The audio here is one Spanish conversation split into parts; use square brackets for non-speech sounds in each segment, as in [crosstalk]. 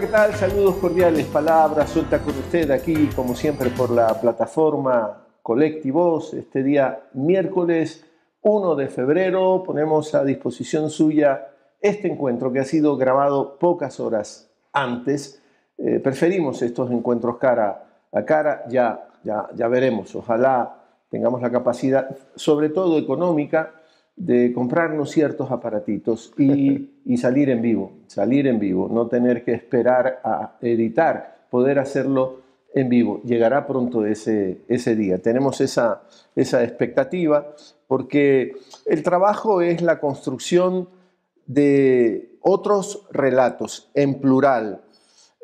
¿qué tal? Saludos cordiales, palabras, suelta con usted aquí, como siempre, por la plataforma Colectivos. Este día miércoles 1 de febrero ponemos a disposición suya este encuentro que ha sido grabado pocas horas antes. Eh, preferimos estos encuentros cara a cara, ya, ya, ya veremos. Ojalá tengamos la capacidad, sobre todo económica, de comprarnos ciertos aparatitos [laughs] y, salir en vivo, salir en vivo, no tener que esperar a editar, poder hacerlo en vivo. Llegará pronto ese, ese día. Tenemos esa, esa expectativa porque el trabajo es la construcción de otros relatos en plural.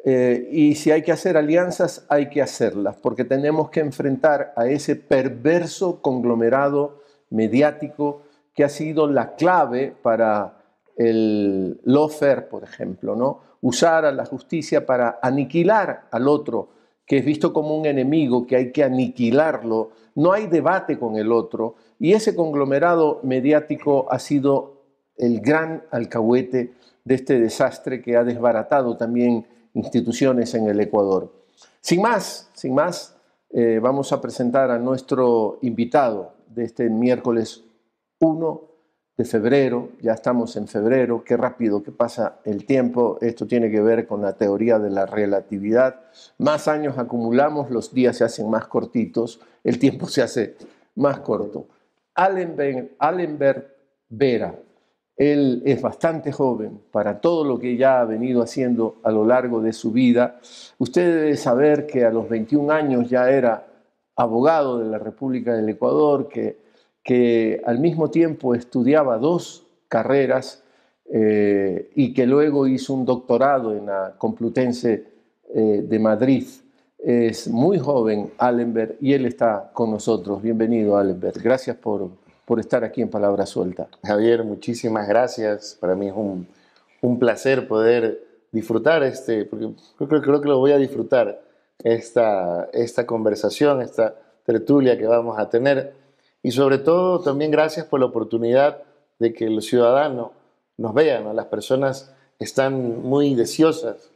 Eh, y si hay que hacer alianzas, hay que hacerlas, porque tenemos que enfrentar a ese perverso conglomerado mediático que ha sido la clave para el lawfare, por ejemplo, ¿no? Usar a la justicia para aniquilar al otro, que es visto como un enemigo, que hay que aniquilarlo, no hay debate con el otro, y ese conglomerado mediático ha sido el gran alcahuete de este desastre que ha desbaratado también instituciones en el Ecuador. Sin más, sin más, eh, vamos a presentar a nuestro invitado de este miércoles 1 de febrero, ya estamos en febrero, qué rápido que pasa el tiempo, esto tiene que ver con la teoría de la relatividad, más años acumulamos, los días se hacen más cortitos, el tiempo se hace más corto. Allen Vera, él es bastante joven para todo lo que ya ha venido haciendo a lo largo de su vida. Usted debe saber que a los 21 años ya era abogado de la República del Ecuador, que que al mismo tiempo estudiaba dos carreras eh, y que luego hizo un doctorado en la Complutense eh, de Madrid. Es muy joven Allenberg y él está con nosotros. Bienvenido Allenberg. Gracias por, por estar aquí en Palabra Suelta. Javier, muchísimas gracias. Para mí es un, un placer poder disfrutar este, porque creo, creo, que lo voy a disfrutar, esta, esta conversación, esta tertulia que vamos a tener y sobre todo también gracias por la oportunidad de que los ciudadanos nos vean, las personas están muy deseosas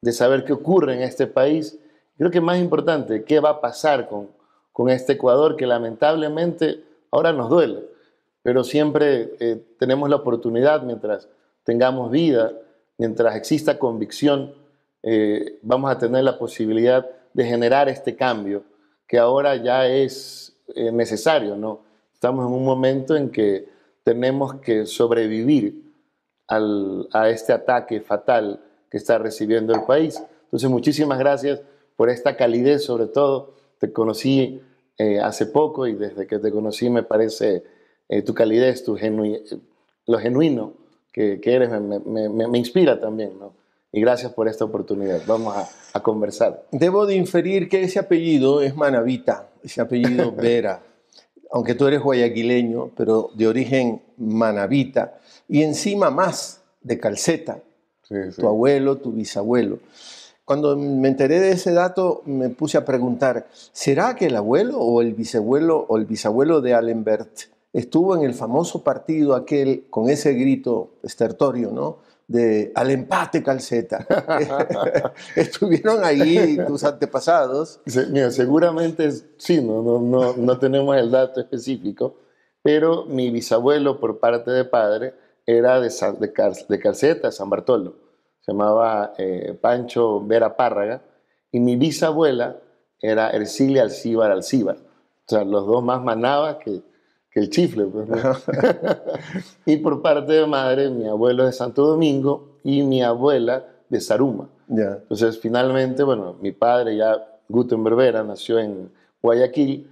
de saber qué ocurre en este país. Creo que más importante, qué va a pasar con, con este Ecuador que lamentablemente ahora nos duele, pero siempre eh, tenemos la oportunidad mientras tengamos vida, mientras exista convicción, eh, vamos a tener la posibilidad de generar este cambio que ahora ya es eh, necesario, ¿no? Estamos en un momento en que tenemos que sobrevivir a este ataque fatal que está recibiendo el país. Entonces, muchísimas gracias por esta calidez, sobre todo. Te conocí eh, hace poco y desde que te conocí me parece eh, tu calidez, tu lo genuino que, eres, me, inspira también, ¿no? Y gracias por esta oportunidad. Vamos a, a conversar. Debo de inferir que ese apellido es Manavita ese apellido [laughs] Vera, aunque tú eres guayaquileño, pero de origen manabita, y encima más de calceta, tu abuelo, tu bisabuelo. Cuando me enteré de ese dato, me puse a preguntar, ¿será que el abuelo o el bisabuelo o el bisabuelo de Allenbert estuvo en el famoso partido aquel con ese grito estertorio, ¿no? de al empate calceta. [laughs] Estuvieron ahí tus antepasados. mira, seguramente sí, no, no, no, tenemos el dato específico, pero mi bisabuelo por parte de padre era de, de, Calceta, San Bartolo. Se llamaba eh, Pancho Vera Párraga y mi bisabuela era Ercilia Alcíbar Alcíbar. O sea, los dos más manabas que que el chifle. Pues, [laughs] y por parte de madre, mi abuelo de Santo Domingo y mi abuela de Saruma. Entonces, finalmente, bueno, mi padre ya, Gutenberg nació en Guayaquil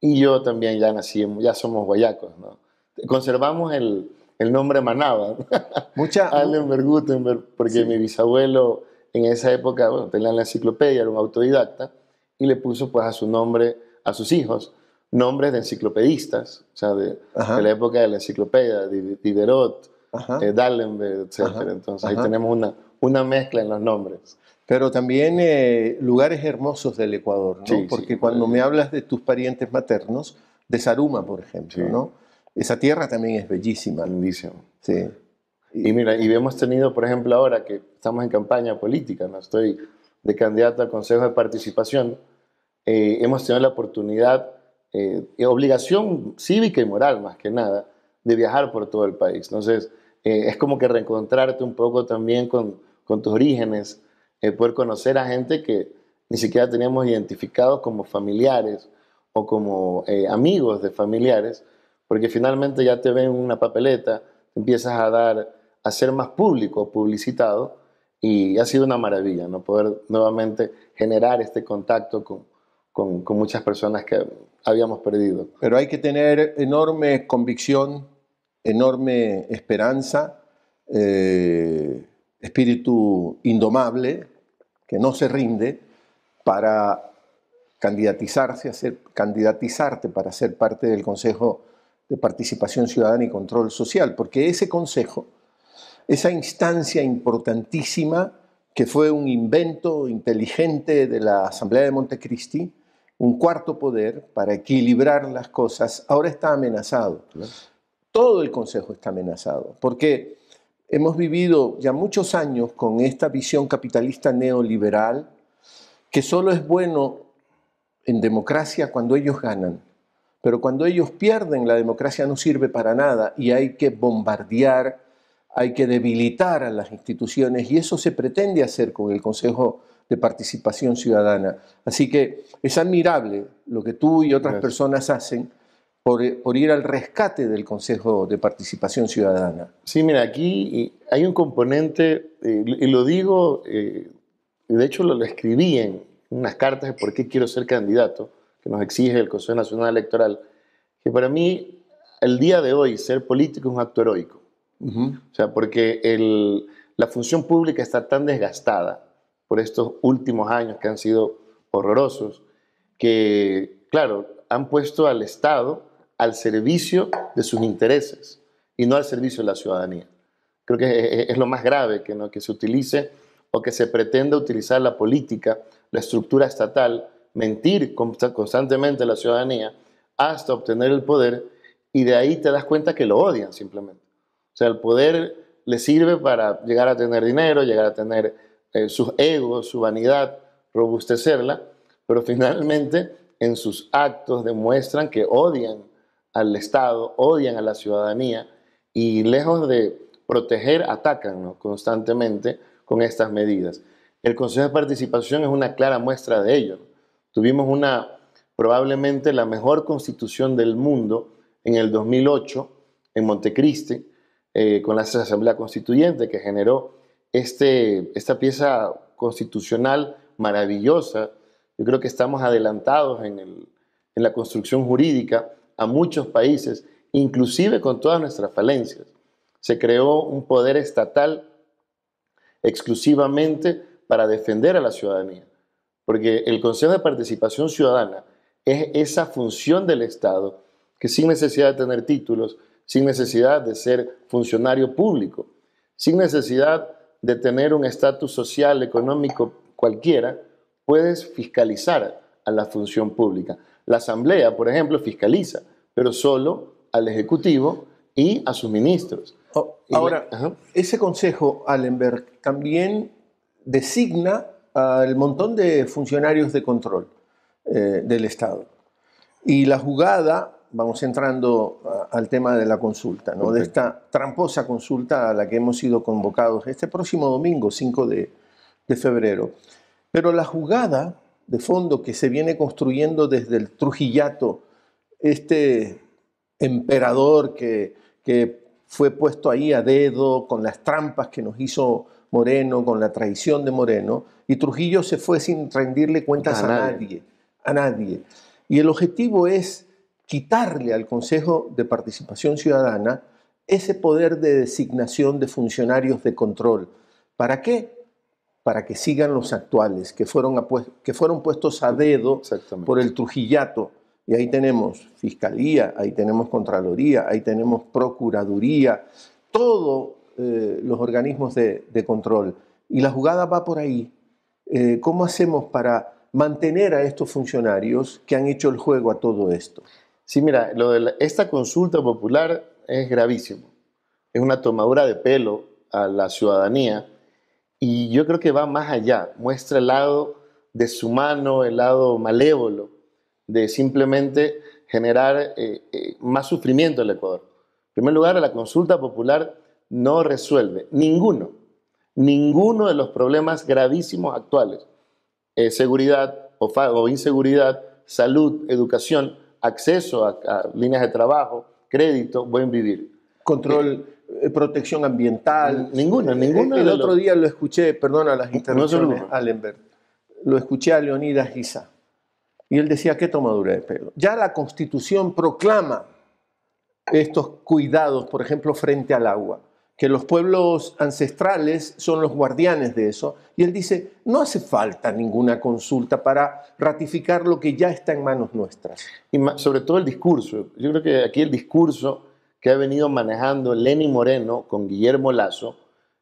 y yo también ya nací, ya somos guayacos, ¿no? Conservamos el, el nombre Manaba, [laughs] Mucha... [laughs] Allenberg Gutenberg, porque mi bisabuelo en esa época, bueno, tenía la enciclopedia, era un autodidacta, y le puso pues a su nombre a sus hijos nombres de enciclopedistas, o sea, de, la época de la enciclopedia, Diderot, eh, Dallenberg, etc. Entonces ahí tenemos una, una mezcla en los nombres. Pero también eh, lugares hermosos del Ecuador, ¿no? Porque cuando me hablas de tus parientes maternos, de Saruma, por ejemplo, ¿no? Esa tierra también es bellísima. Lindísima. Sí. Y, mira, y hemos tenido, por ejemplo, ahora que estamos en campaña política, ¿no? Estoy de candidato al Consejo de Participación, eh, hemos tenido la oportunidad eh, obligación cívica y moral más que nada de viajar por todo el país. Entonces, eh, es como que reencontrarte un poco también con, tus orígenes, eh, poder conocer a gente que ni siquiera teníamos identificados como familiares o como amigos de familiares, porque finalmente ya te ven una papeleta, empiezas a dar, a ser más público, publicitado, y ha sido una maravilla, ¿no? Poder nuevamente generar este contacto con, con, muchas personas que habíamos perdido. Pero hay que tener enorme convicción, enorme esperanza, eh, espíritu indomable, que no se rinde, para candidatizarse, hacer, candidatizarte para ser parte del Consejo de Participación Ciudadana y Control Social, porque ese Consejo, esa instancia importantísima que fue un invento inteligente de la Asamblea de Montecristi, un cuarto poder para equilibrar las cosas, ahora está amenazado. Todo el Consejo está amenazado, porque hemos vivido ya muchos años con esta visión capitalista neoliberal, que solo es bueno en democracia cuando ellos ganan, pero cuando ellos pierden la democracia no sirve para nada y hay que bombardear, hay que debilitar a las instituciones y eso se pretende hacer con el Consejo de participación ciudadana. Así que es admirable lo que tú y otras personas hacen por, eh, por, ir al rescate del Consejo de Participación Ciudadana. Sí, mira, aquí eh, hay un componente, eh, y lo digo, de hecho lo, escribí en unas cartas de por qué quiero ser candidato, que nos exige el Consejo Nacional Electoral, que para mí, el día de hoy, ser político es un acto heroico. O sea, porque la función pública está tan desgastada por estos últimos años que han sido horrorosos, que, claro, han puesto al Estado al servicio de sus intereses y no al servicio de la ciudadanía. Creo que es lo más grave que, ¿no? que se utilice o que se pretenda utilizar la política, la estructura estatal, mentir constantemente a la ciudadanía hasta obtener el poder y de ahí te das cuenta que lo odian simplemente. O sea, el poder le sirve para llegar a tener dinero, llegar a tener eh, sus egos, su vanidad, robustecerla, pero finalmente en sus actos demuestran que odian al Estado, odian a la ciudadanía y lejos de proteger, atacan constantemente con estas medidas. El Consejo de Participación es una clara muestra de ello. Tuvimos una, probablemente la mejor constitución del mundo en el 2008 en Montecristi, eh, con la Asamblea Constituyente que generó este, esta pieza constitucional maravillosa. Yo creo que estamos adelantados en, en la construcción jurídica a muchos países, inclusive con todas nuestras falencias. Se creó un poder estatal exclusivamente para defender a la ciudadanía, porque el Consejo de Participación Ciudadana es esa función del Estado que sin necesidad de tener títulos, sin necesidad de ser funcionario público, sin necesidad de tener un estatus social, económico, cualquiera, puedes fiscalizar a la función pública. La Asamblea, por ejemplo, fiscaliza, pero solo al Ejecutivo y a sus ministros. Oh, ahora, ese Consejo, Allenberg, también designa al montón de funcionarios de control eh, del Estado. Y la jugada vamos entrando al tema de la consulta, ¿no? de esta tramposa consulta a la que hemos sido convocados este próximo domingo, 5 de, febrero. Pero la jugada de fondo que se viene construyendo desde el Trujillato, este emperador que, fue puesto ahí a dedo con las trampas que nos hizo Moreno, con la traición de Moreno, y Trujillo se fue sin rendirle cuentas a, nadie, a nadie. Y el objetivo es quitarle al Consejo de Participación Ciudadana ese poder de designación de funcionarios de control. ¿Para qué? Para que sigan los actuales, que fueron, que fueron puestos a dedo por el Trujillato. Y ahí tenemos Fiscalía, ahí tenemos Contraloría, ahí tenemos Procuraduría, todos eh, los organismos de, control. Y la jugada va por ahí. Eh, ¿Cómo hacemos para mantener a estos funcionarios que han hecho el juego a todo esto? Sí, mira, esta consulta popular es gravísimo. Es una tomadura de pelo a la ciudadanía y yo creo que va más allá. Muestra el lado deshumano, el lado malévolo de simplemente generar eh, eh, más sufrimiento en el Ecuador. En primer lugar, la consulta popular no resuelve ninguno, ninguno de los problemas gravísimos actuales. Eh, seguridad o inseguridad, salud, educación acceso a, líneas de trabajo, crédito, buen vivir. Control, eh, eh, protección ambiental. Ninguna, eh, ninguna. El, otro día lo escuché, perdona las interrupciones, no Allenberg. Lo escuché a Leonidas Giza. Y él decía, qué tomadura de pelo. Ya la Constitución proclama estos cuidados, por ejemplo, frente al agua que los pueblos ancestrales son los guardianes de eso, y él dice, no hace falta ninguna consulta para ratificar lo que ya está en manos nuestras. Y sobre todo el discurso, yo creo que aquí el discurso que ha venido manejando Lenny Moreno con Guillermo Lazo,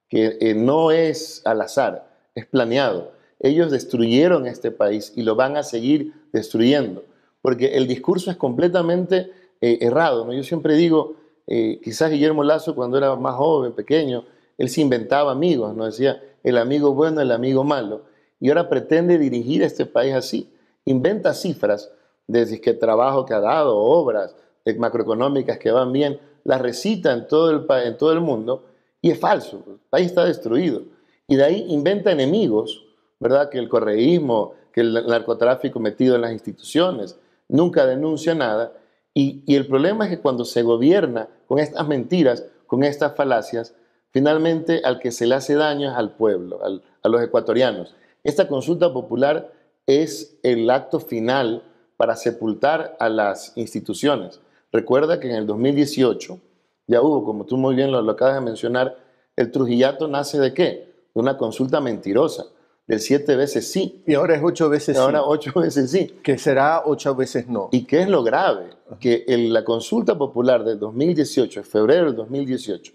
que eh, no es al azar, es planeado. Ellos destruyeron este país y lo van a seguir destruyendo, porque el discurso es completamente eh, errado. ¿no? Yo siempre digo, eh, quizás Guillermo Lazo cuando era más joven, pequeño, él se inventaba amigos, No decía el amigo bueno, el amigo malo. Y ahora pretende dirigir este país así. Inventa cifras de que trabajo que ha dado, obras macroeconómicas que van bien, las recita en todo el, en todo el mundo y es falso. El país está destruido. Y de ahí inventa enemigos, ¿verdad? Que el correísmo, que el narcotráfico metido en las instituciones, nunca denuncia nada y, el problema es que cuando se gobierna con estas mentiras, con estas falacias, finalmente al que se le hace daño es al pueblo, a los ecuatorianos. Esta consulta popular es el acto final para sepultar a las instituciones. Recuerda que en el 2018 ya hubo, como tú muy bien lo, lo acabas de mencionar, el Trujillato nace de qué? De una consulta mentirosa del siete veces sí. Y ahora es ocho veces sí. Ahora ocho [laughs] veces sí. Que será ocho veces no. ¿Y qué es lo grave? Que en la consulta popular de 2018, febrero del 2018,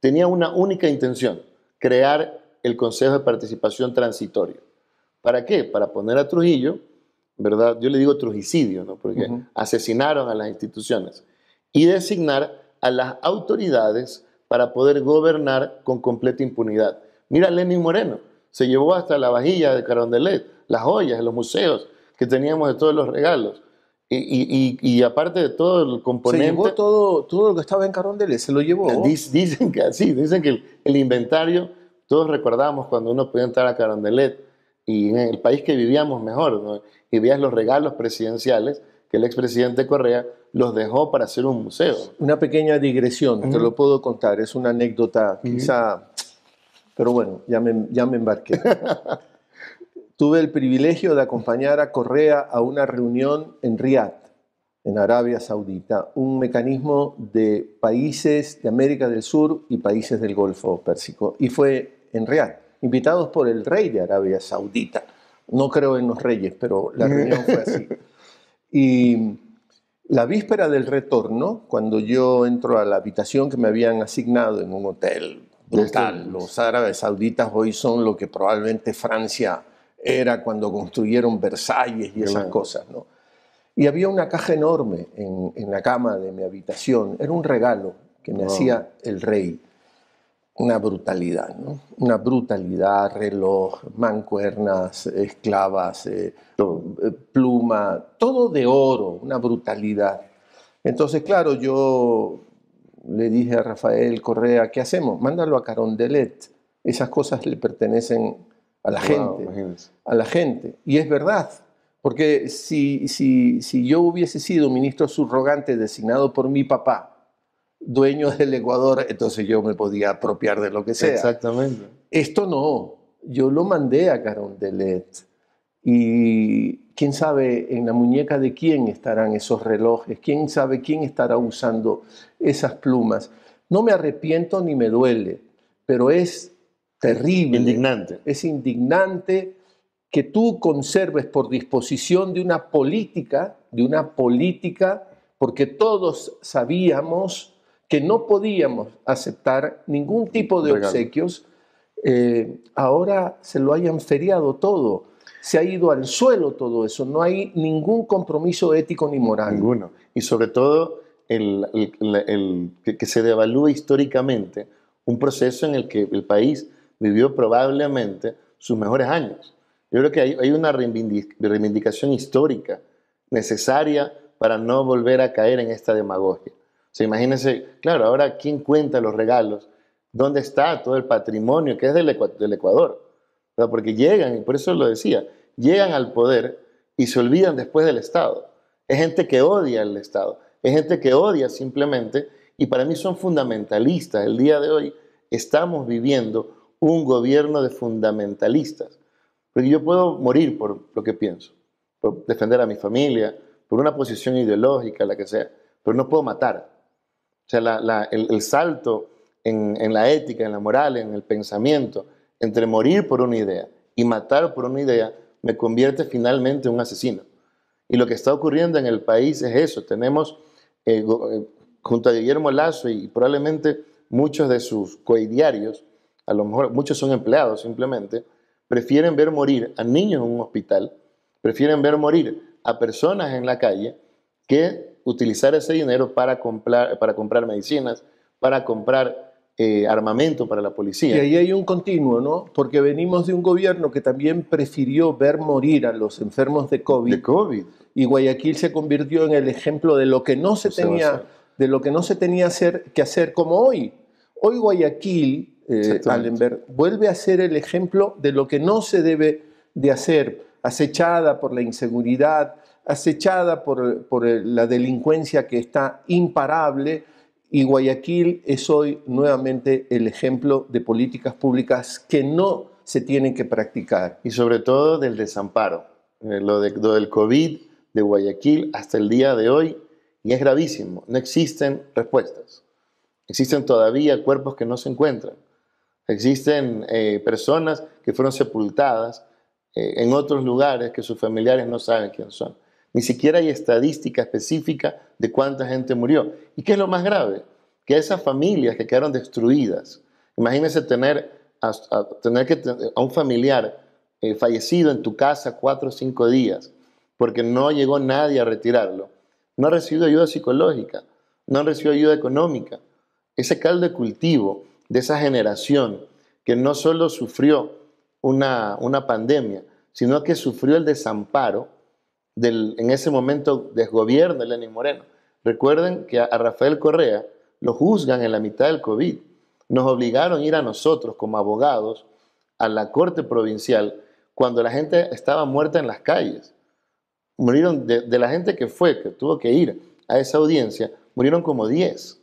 tenía una única intención, crear el Consejo de Participación Transitorio. ¿Para qué? Para poner a Trujillo, ¿verdad? Yo le digo trujicidio, ¿no? Porque asesinaron a las instituciones. Y designar a las autoridades para poder gobernar con completa impunidad. Mira Lenin Moreno se llevó hasta la vajilla de Carondelet, las joyas, los museos que teníamos de todos los regalos. Y, aparte de todo el componente... Se llevó todo, todo lo que estaba en Carondelet, se lo llevó. Dicen que así, dicen que el, inventario, todos recordamos cuando uno podía entrar a Carondelet y en el país que vivíamos mejor, y veías los regalos presidenciales que el expresidente Correa los dejó para hacer un museo. Una pequeña digresión, te lo puedo contar, es una anécdota quizá pero bueno, ya me, ya me embarqué. [laughs] Tuve el privilegio de acompañar a Correa a una reunión en Riyadh, en Arabia Saudita, un mecanismo de países de América del Sur y países del Golfo Pérsico. Y fue en Riyadh, invitados por el rey de Arabia Saudita. No creo en los reyes, pero la reunión fue así. Y la víspera del retorno, cuando yo entro a la habitación que me habían asignado en un hotel Brutal. los árabes sauditas hoy son lo que probablemente Francia era cuando [laughs] construyeron Versalles y esas cosas, ¿no? Y había una caja enorme en, la cama de mi habitación. Era un regalo que me hacía el rey. Una brutalidad, Una brutalidad, reloj, mancuernas, esclavas, eh, eh, pluma, todo de oro, una brutalidad. Entonces, claro, yo le dije a Rafael Correa, ¿qué hacemos? Mándalo a Carondelet. Esas cosas le pertenecen a la gente. A la gente. Y es verdad, porque si, si, si yo hubiese sido ministro subrogante designado por mi papá, dueño del Ecuador, entonces yo me podía apropiar de lo que sea. Exactamente. Esto no. Yo lo mandé a Carondelet. Y ¿Quién sabe en la muñeca de quién estarán esos relojes? ¿Quién sabe quién estará usando esas plumas? No me arrepiento ni me duele, pero es terrible. Indignante. Es indignante que tú conserves por disposición de una política, de una política, porque todos sabíamos que no podíamos aceptar ningún tipo de obsequios, eh, ahora se lo hayan feriado todo se ha ido al suelo todo eso, no hay ningún compromiso ético ni moral. Ninguno. Y sobre todo el, que, se devalúe históricamente un proceso en el que el país vivió probablemente sus mejores años. Yo creo que hay, una reivindicación histórica necesaria para no volver a caer en esta demagogia. Se imagínense, claro, ahora quién cuenta los regalos, dónde está todo el patrimonio que es del Ecuador porque llegan, y por eso lo decía, llegan al poder y se olvidan después del Estado. Es gente que odia al Estado, es gente que odia simplemente, y para mí son fundamentalistas. El día de hoy estamos viviendo un gobierno de fundamentalistas. Porque yo puedo morir por lo que pienso, por defender a mi familia, por una posición ideológica, la que sea, pero no puedo matar. O sea, el, salto en la ética, en la moral, en el pensamiento, entre morir por una idea y matar por una idea, me convierte finalmente en un asesino. Y lo que está ocurriendo en el país es eso. Tenemos, eh, eh, junto a Guillermo Lazo y probablemente muchos de sus coidiarios, a lo mejor muchos son empleados simplemente, prefieren ver morir a niños en un hospital, prefieren ver morir a personas en la calle que utilizar ese dinero para comprar, para comprar medicinas, para comprar eh, armamento para la policía. Y ahí hay un continuo, ¿no? Porque venimos de un gobierno que también prefirió ver morir a los enfermos de COVID. De COVID. Y Guayaquil se convirtió en el ejemplo de lo que no se, tenía, de lo que no se tenía hacer, que hacer como hoy. Hoy Guayaquil, eh, Allenberg, vuelve a ser el ejemplo de lo que no se debe de hacer, acechada por la inseguridad, acechada por, por eh, la delincuencia que está imparable y Guayaquil es hoy nuevamente el ejemplo de políticas públicas que no se tienen que practicar. Y sobre todo del desamparo. Eh, lo, del COVID de Guayaquil hasta el día de hoy, y es gravísimo, no existen respuestas. Existen todavía cuerpos que no se encuentran. Existen eh, personas que fueron sepultadas eh, en otros lugares que sus familiares no saben quiénes son. Ni siquiera hay estadística específica de cuánta gente murió. ¿Y qué es lo más grave? Que esas familias que quedaron destruidas, imagínense tener a, tener que, a un familiar eh, fallecido en tu casa cuatro o cinco días, porque no llegó nadie a retirarlo. No ha recibido ayuda psicológica, no recibió ayuda económica. Ese caldo de cultivo de esa generación que no solo sufrió una pandemia, sino que sufrió el desamparo en ese momento, desgobierno de Lenin Moreno. Recuerden que a, Rafael Correa lo juzgan en la mitad del COVID. Nos obligaron a ir a nosotros como abogados a la Corte Provincial cuando la gente estaba muerta en las calles. Murieron de, de la gente que fue, que tuvo que ir a esa audiencia, murieron como 10.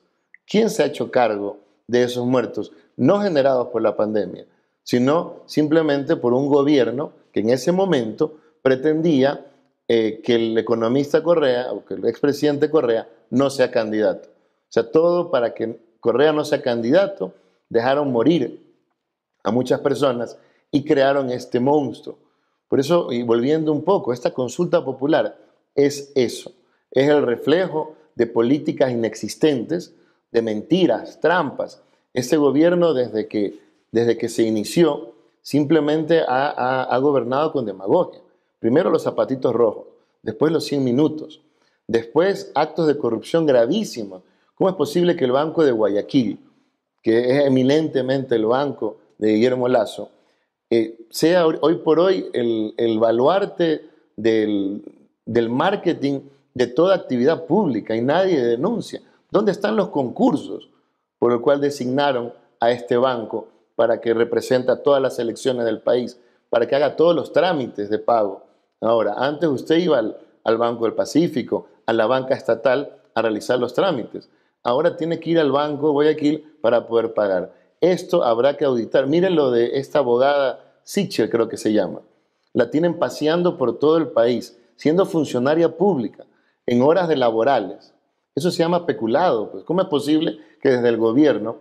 ¿Quién se ha hecho cargo de esos muertos? No generados por la pandemia, sino simplemente por un gobierno que en ese momento pretendía eh, que el economista Correa o que el expresidente Correa no sea candidato. O sea, todo para que Correa no sea candidato, dejaron morir a muchas personas y crearon este monstruo. Por eso, y volviendo un poco, esta consulta popular es eso, es el reflejo de políticas inexistentes, de mentiras, trampas. Este gobierno desde que, desde que se inició simplemente ha gobernado con demagogia. Primero los zapatitos rojos, después los 100 minutos, después actos de corrupción gravísimos. ¿Cómo es posible que el Banco de Guayaquil, que es eminentemente el banco de Guillermo Lazo, eh, sea hoy por hoy el, baluarte del, marketing de toda actividad pública y nadie denuncia? ¿Dónde están los concursos por el cual designaron a este banco para que representa todas las elecciones del país, para que haga todos los trámites de pago? Ahora, antes usted iba al, Banco del Pacífico, a la banca estatal, a realizar los trámites. Ahora tiene que ir al Banco Guayaquil para poder pagar. Esto habrá que auditar. Miren lo de esta abogada Sichel, creo que se llama. La tienen paseando por todo el país, siendo funcionaria pública, en horas de laborales. Eso se llama peculado. Pues, ¿Cómo es posible que desde el gobierno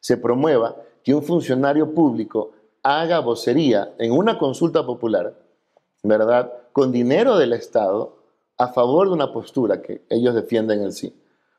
se promueva que un funcionario público haga vocería en una consulta popular ¿verdad? Con dinero del Estado a favor de una postura que ellos defienden en sí.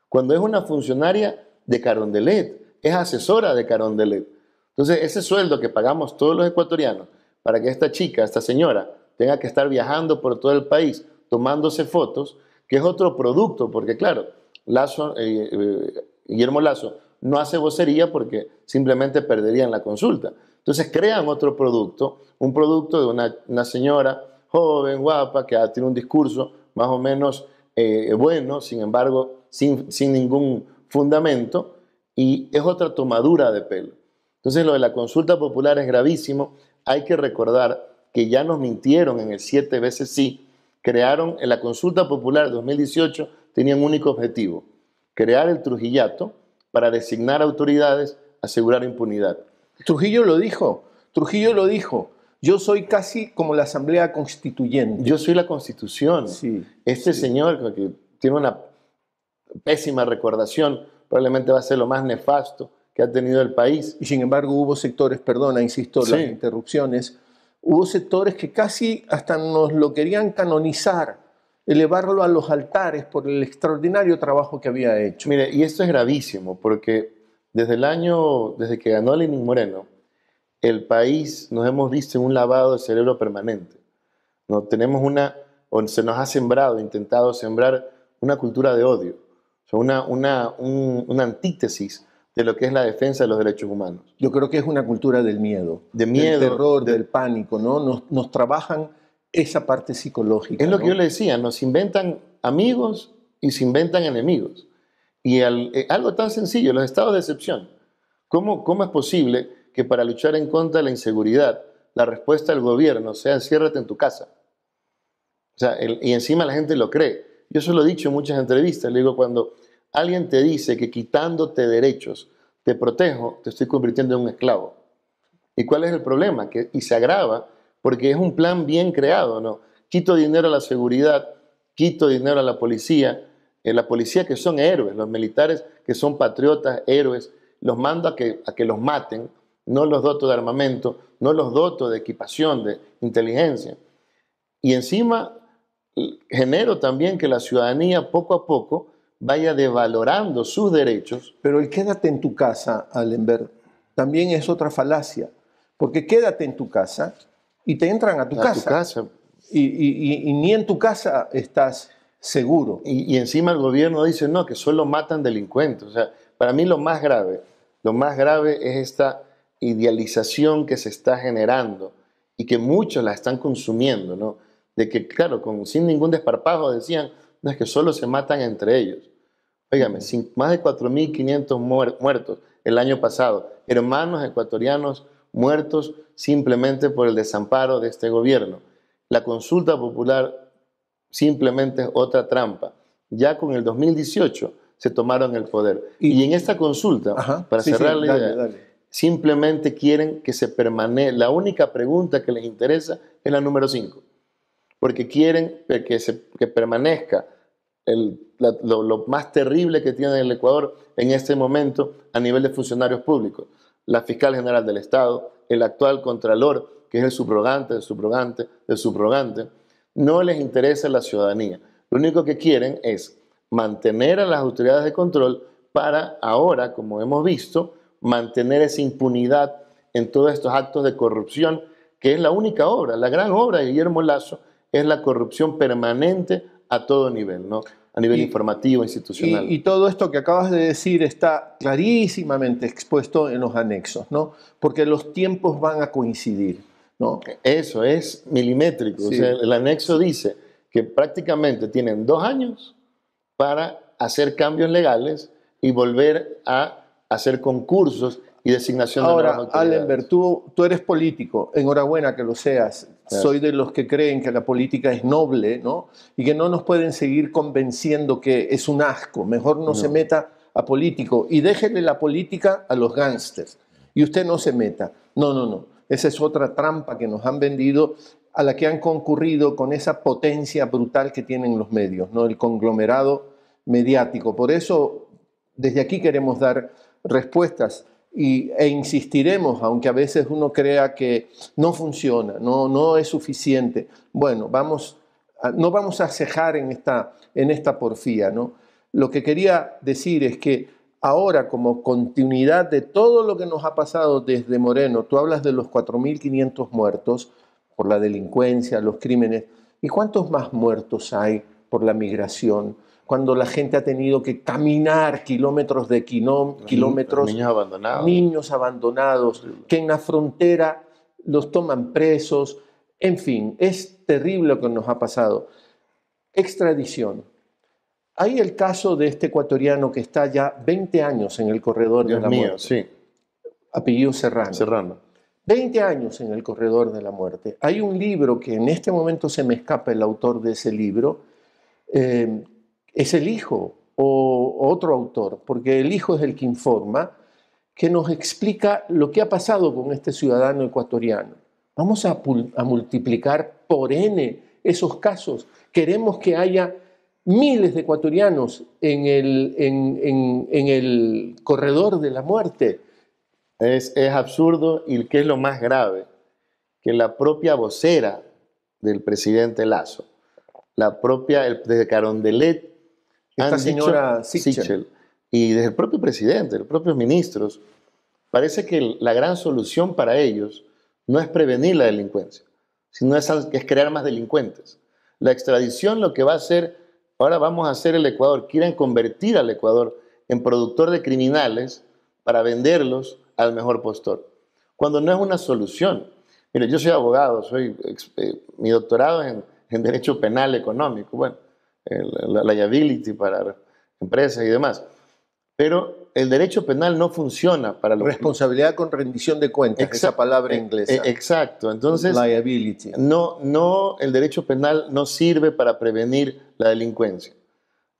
Cuando es una funcionaria de Carondelet, es asesora de Carondelet. Entonces, ese sueldo que pagamos todos los ecuatorianos para que esta chica, esta señora, tenga que estar viajando por todo el país tomándose fotos, que es otro producto, porque claro, Lazo, eh, eh, Guillermo Lazo no hace vocería porque simplemente perderían la consulta. Entonces crean otro producto, un producto de una, una señora joven, guapa, que tiene un discurso más o menos eh, bueno, sin embargo, sin, ningún fundamento, y es otra tomadura de pelo. Entonces lo de la consulta popular es gravísimo. Hay que recordar que ya nos mintieron en el siete veces sí. Crearon en la consulta popular 2018, tenían un único objetivo, crear el Trujillato para designar autoridades, asegurar impunidad. Trujillo lo dijo, Trujillo lo dijo. Yo soy casi como la Asamblea Constituyente. Yo soy la Constitución. Sí, este señor que tiene una pésima recordación, probablemente va a ser lo más nefasto que ha tenido el país. Y sin embargo hubo sectores, perdona, insisto, las interrupciones, hubo sectores que casi hasta nos lo querían canonizar, elevarlo a los altares por el extraordinario trabajo que había hecho. Mire, y esto es gravísimo, porque desde el año, desde que ganó Lenín Moreno, el país nos hemos visto en un lavado de cerebro permanente. ¿no? Tenemos una, o se nos ha sembrado, intentado sembrar una cultura de odio, una, una, antítesis de lo que es la defensa de los derechos humanos. Yo creo que es una cultura del miedo, de miedo, del terror, del pánico, ¿no? Nos, trabajan esa parte psicológica. Es lo que yo le decía, nos inventan amigos y se inventan enemigos. Y eh, algo tan sencillo, los estados de excepción. ¿Cómo, ¿Cómo es posible que para luchar en contra de la inseguridad, la respuesta del gobierno sea enciérrate en tu casa. y encima la gente lo cree. Yo eso lo he dicho en muchas entrevistas. Le digo, cuando alguien te dice que quitándote derechos te protejo, te estoy convirtiendo en un esclavo. ¿Y cuál es el problema? Que, y se agrava porque es un plan bien creado, ¿no? Quito dinero a la seguridad, quito dinero a la policía, eh, la policía que son héroes, los militares que son patriotas, héroes, los mando que, a que los maten, no los doto de armamento, no los doto de equipación, de inteligencia. Y encima genero también que la ciudadanía poco a poco vaya devalorando sus derechos. Pero el quédate en tu casa, Allenberg, también es otra falacia, porque quédate en tu casa y te entran a tu casa. casa. Y, ni en tu casa estás seguro. Y, encima el gobierno dice, no, que solo matan delincuentes. O sea, para mí lo más grave, lo más grave es esta idealización que se está generando y que muchos la están consumiendo, ¿no? De que, claro, sin ningún desparpajo decían, no es que solo se matan entre ellos. Óigame, sin más de 4.500 muertos el año pasado, hermanos ecuatorianos muertos simplemente por el desamparo de este gobierno. La consulta popular simplemente es otra trampa. Ya con el 2018 se tomaron el poder. Y, en esta consulta, para cerrar la idea, Simplemente quieren que se permanezca. La única pregunta que les interesa es la número 5, porque quieren que, permanezca lo, más terrible que tiene el Ecuador en este momento a nivel de funcionarios públicos. La fiscal general del Estado, el actual contralor, que es el subrogante, el subrogante, el subrogante, no les interesa la ciudadanía. Lo único que quieren es mantener a las autoridades de control para ahora, como hemos visto, mantener esa impunidad en todos estos actos de corrupción, que es la única obra, la gran obra de Guillermo Lazo es la corrupción permanente a todo nivel, ¿no? a nivel informativo, institucional. Y, todo esto que acabas de decir está clarísimamente expuesto en los anexos, ¿no? porque los tiempos van a coincidir. ¿no? Eso es milimétrico. el anexo dice que prácticamente tienen dos años para hacer cambios legales y volver a hacer concursos y designación Ahora, de Allenberg, tú, tú eres político, enhorabuena que lo seas. Soy de los que creen que la política es noble, ¿no? Y que no nos pueden seguir convenciendo que es un asco. Mejor no, se meta a político y déjele la política a los gángsters. Y usted no se meta. No, no, no. Esa es otra trampa que nos han vendido, a la que han concurrido con esa potencia brutal que tienen los medios, ¿no? El conglomerado mediático. Por eso, desde aquí queremos dar respuestas e insistiremos, aunque a veces uno crea que no funciona, no, no es suficiente. Bueno, vamos, no vamos a cejar en esta, en esta porfía. ¿no? Lo que quería decir es que ahora, como continuidad de todo lo que nos ha pasado desde Moreno, tú hablas de los 4.500 muertos por la delincuencia, los crímenes. ¿Y cuántos más muertos hay por la migración? cuando la gente ha tenido que caminar kilómetros de quinom, kilómetros. Niños abandonados. Niños abandonados, que en la frontera los toman presos. En fin, es terrible lo que nos ha pasado. Extradición. Hay el caso de este ecuatoriano que está ya 20 años en el corredor de la mío, muerte. Sí. Apellido Serrano. Serrano. 20 años en el corredor de la muerte. Hay un libro que en este momento se me escapa el autor de ese libro, eh, es el hijo o otro autor, porque el hijo es el que informa, que nos explica lo que ha pasado con este ciudadano ecuatoriano. Vamos a, multiplicar por n esos casos. Queremos que haya miles de ecuatorianos en el, en, el corredor de la muerte. Es, absurdo y que es lo más grave, que la propia vocera del presidente Lazo, la propia, el, desde Carondelet esta señora Sichel. y desde el propio presidente, los propios ministros, parece que la gran solución para ellos no es prevenir la delincuencia, sino es, crear más delincuentes. La extradición lo que va a hacer, ahora vamos a hacer el Ecuador, quieren convertir al Ecuador en productor de criminales para venderlos al mejor postor, cuando no es una solución. Mire, yo soy abogado, soy, eh, mi doctorado es en Derecho Penal Económico. Bueno, la liability para empresas y demás. Pero el derecho penal no funciona para la Responsabilidad con rendición de cuentas, esa palabra e-, inglesa. E-, exacto, entonces... Liability. No, no, el derecho penal no sirve para prevenir la delincuencia.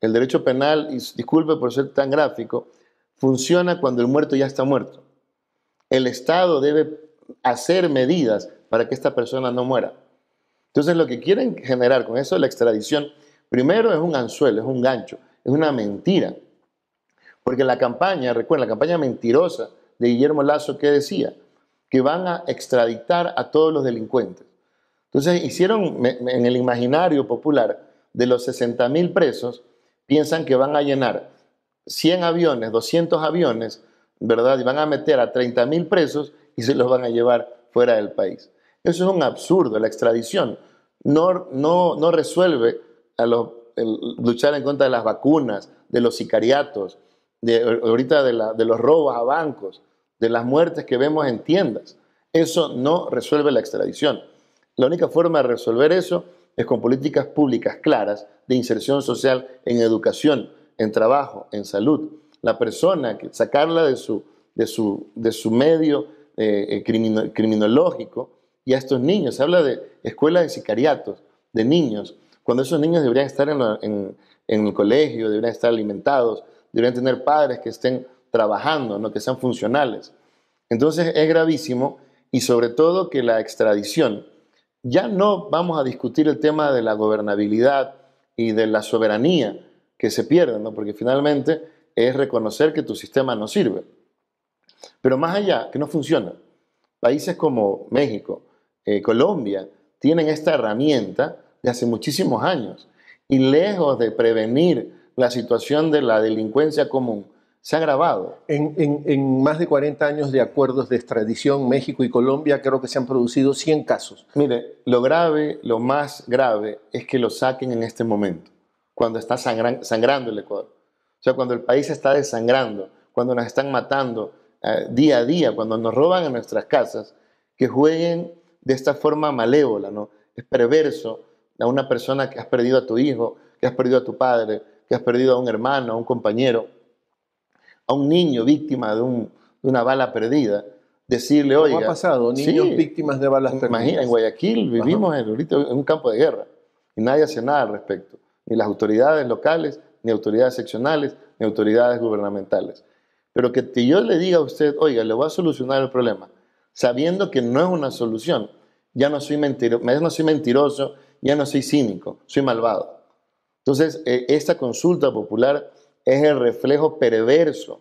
El derecho penal, y disculpe por ser tan gráfico, funciona cuando el muerto ya está muerto. El Estado debe hacer medidas para que esta persona no muera. Entonces lo que quieren generar con eso es la extradición Primero es un anzuelo, es un gancho, es una mentira. Porque la campaña, recuerden, la campaña mentirosa de Guillermo Lazo que decía que van a extraditar a todos los delincuentes. Entonces hicieron en el imaginario popular de los 60.000 presos, piensan que van a llenar 100 aviones, 200 aviones, ¿verdad? Y van a meter a 30.000 presos y se los van a llevar fuera del país. Eso es un absurdo, la extradición no, no, no resuelve luchar en contra de las vacunas, de los sicariatos, de, ahorita de, los robos a bancos, de las muertes que vemos en tiendas. Eso no resuelve la extradición. La única forma de resolver eso es con políticas públicas claras de inserción social en educación, en trabajo, en salud. La persona, sacarla de su, de su, medio eh, eh, criminológico y a estos niños. Se habla de escuelas de sicariatos, de niños cuando esos niños deberían estar en, el colegio, deberían estar alimentados, deberían tener padres que estén trabajando, ¿no? que sean funcionales. Entonces es gravísimo y sobre todo que la extradición, ya no vamos a discutir el tema de la gobernabilidad y de la soberanía que se pierden, ¿no? porque finalmente es reconocer que tu sistema no sirve. Pero más allá, que no funciona. Países como México, eh, Colombia, tienen esta herramienta de hace muchísimos años. Y lejos de prevenir la situación de la delincuencia común, se ha agravado. En, más de 40 años de acuerdos de extradición, México y Colombia creo que se han producido 100 casos. Mire, lo grave, lo más grave es que lo saquen en este momento, cuando está sangrando el Ecuador. O sea, cuando el país está desangrando, cuando nos están matando eh, día a día, cuando nos roban a nuestras casas, que jueguen de esta forma malévola, ¿no? Es perverso a una persona que has perdido a tu hijo, que has perdido a tu padre, que has perdido a un hermano, a un compañero, a un niño víctima de, una bala perdida, decirle, oye... ha pasado? Niños víctimas de balas perdidas. Imagina, en Guayaquil vivimos en, un campo de guerra y nadie hace nada al respecto, ni las autoridades locales, ni autoridades seccionales, ni autoridades gubernamentales. Pero que yo le diga a usted, oiga, le voy a solucionar el problema, sabiendo que no es una solución, ya no soy, ya no soy mentiroso, ya no soy cínico, soy malvado. Entonces, eh, esta consulta popular es el reflejo perverso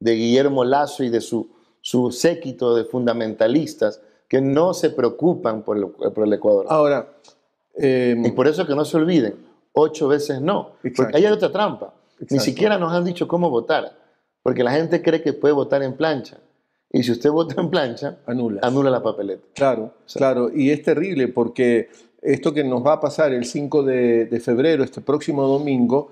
de Guillermo Lazo y de su, su séquito de fundamentalistas que no se preocupan por, el Ecuador. Ahora, em, y por eso que no se olviden, ocho veces no. Porque hay otra trampa. Ni siquiera nos han dicho cómo votar, porque la gente cree que puede votar en plancha. Y si usted vota en plancha, anula la papeleta. Claro, claro. Y es terrible porque esto que nos va a pasar el 5 de, febrero, este próximo domingo,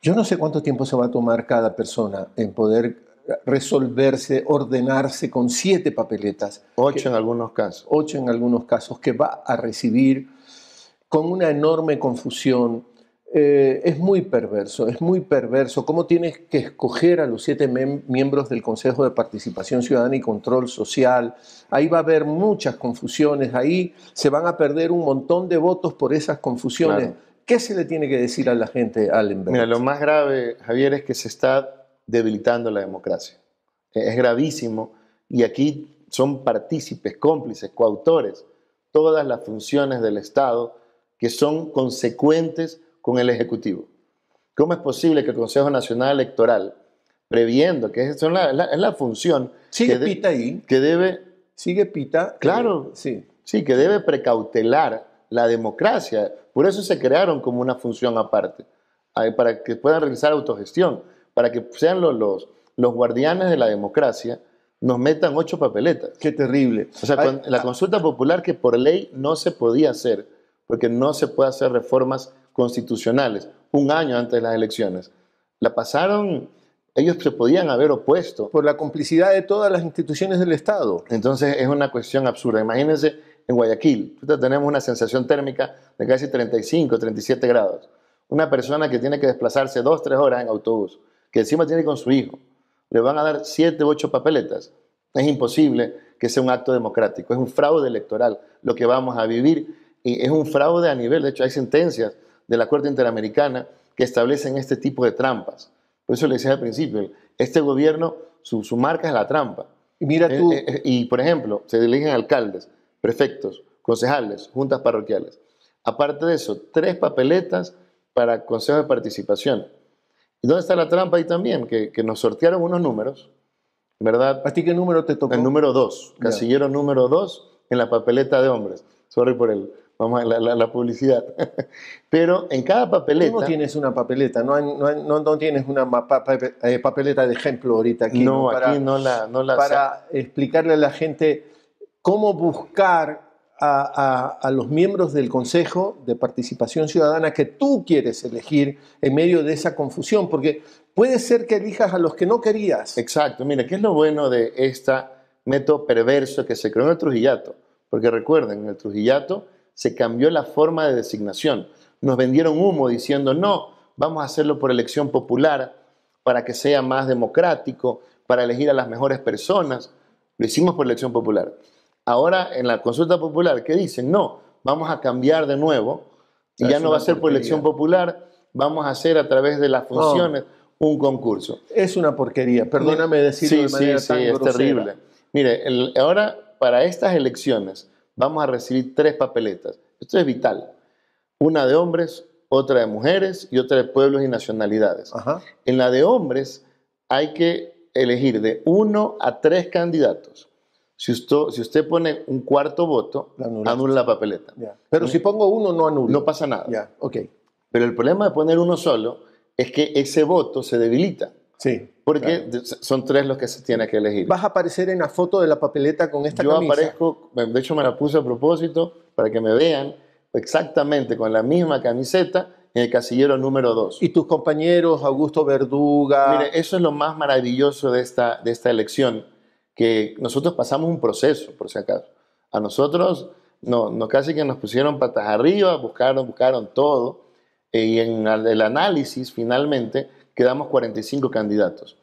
yo no sé cuánto tiempo se va a tomar cada persona en poder resolverse, ordenarse con siete papeletas. Ocho en algunos casos. Ocho en algunos casos, que va a recibir con una enorme confusión, eh, es muy perverso, es muy perverso. ¿Cómo tienes que escoger a los siete miembros del Consejo de Participación Ciudadana y Control Social? Ahí va a haber muchas confusiones, ahí se van a perder un montón de votos por esas confusiones. ¿Qué se le tiene que decir a la gente, Allen? Mira, lo más grave, Javier, es que se está debilitando la democracia. E-, es gravísimo y aquí son partícipes, cómplices, coautores, todas las funciones del Estado que son consecuentes con el Ejecutivo. ¿Cómo es posible que el Consejo Nacional Electoral, previendo, que es la, función... Sigue que Pita Que debe... Sigue Pita. Eh, claro. sí. Sí, que debe precautelar la democracia. Por eso se crearon como una función aparte, para que puedan realizar autogestión, para que sean los, los, guardianes de la democracia, nos metan ocho papeletas. Qué terrible. O sea, la ah. consulta popular que por ley no se podía hacer, porque no se puede hacer reformas constitucionales, un año antes de las elecciones. La pasaron, ellos se podían haber opuesto. Por la complicidad de todas las instituciones del Estado. Entonces es una cuestión absurda. Imagínense en Guayaquil, tenemos una sensación térmica de casi 35, 37 grados. Una persona que tiene que desplazarse dos, tres horas en autobús, que encima tiene con su hijo, le van a dar siete, ocho papeletas. Es imposible que sea un acto democrático, es un fraude electoral lo que vamos a vivir y es un fraude a nivel, de hecho hay sentencias de la Corte Interamericana que establecen este tipo de trampas. Por eso le decía al principio, este gobierno, su, marca es la trampa. Y mira eh, tú. Eh, eh, y por ejemplo, se eligen alcaldes, prefectos, concejales, juntas parroquiales. Aparte de eso, tres papeletas para consejos de participación. ¿Y dónde está la trampa ahí también? Que, nos sortearon unos números, ¿verdad? ¿A ti qué número te tocó? El número dos casillero número dos en la papeleta de hombres. Sorry por el, la, publicidad. [laughs] Pero en cada papeleta... no tienes una papeleta, no, no, no, tienes una eh, papeleta de ejemplo ahorita aquí. No, para, aquí no la... No para explicarle a la gente cómo buscar a, a, a, los miembros del Consejo de Participación Ciudadana que tú quieres elegir en medio de esa confusión, porque puede ser que elijas a los que no querías. Exacto, mira, ¿qué es lo bueno de este método perverso que se creó en el Trujillato? Porque recuerden, en el Trujillato se cambió la forma de designación. Nos vendieron humo diciendo, no, vamos a hacerlo por elección popular para que sea más democrático, para elegir a las mejores personas. Lo hicimos por elección popular. Ahora en la consulta popular, ¿qué dicen? No, vamos a cambiar de nuevo y ya no va a ser por elección popular, vamos a hacer a través de las oh. funciones un concurso. Es una porquería, perdóname decirlo sí, de manera sí, tan sí, es terrible. Mire, ahora para estas elecciones vamos a recibir tres papeletas. Esto es vital. Una de hombres, otra de mujeres y otra de pueblos y nacionalidades. En la de hombres hay que elegir de uno a tres candidatos. Si usted, pone un cuarto voto, anula la papeleta. Pero si pongo uno, no anula. No pasa nada. Okay. Pero el problema de poner uno solo es que ese voto se debilita. Sí. Porque son tres los que se tiene que elegir. ¿Vas a aparecer en la foto de la papeleta con esta camisa? Yo aparezco, de hecho me la puse a propósito para que me vean exactamente con la misma camiseta en el casillero número 2. ¿Y tus compañeros, Augusto Verduga? Mire, eso es lo más maravilloso de esta, de esta elección, que nosotros pasamos un proceso, por si acaso. A nosotros no, no casi que nos pusieron patas arriba, buscaron, buscaron todo, eh, y en el análisis finalmente quedamos 45 candidatos.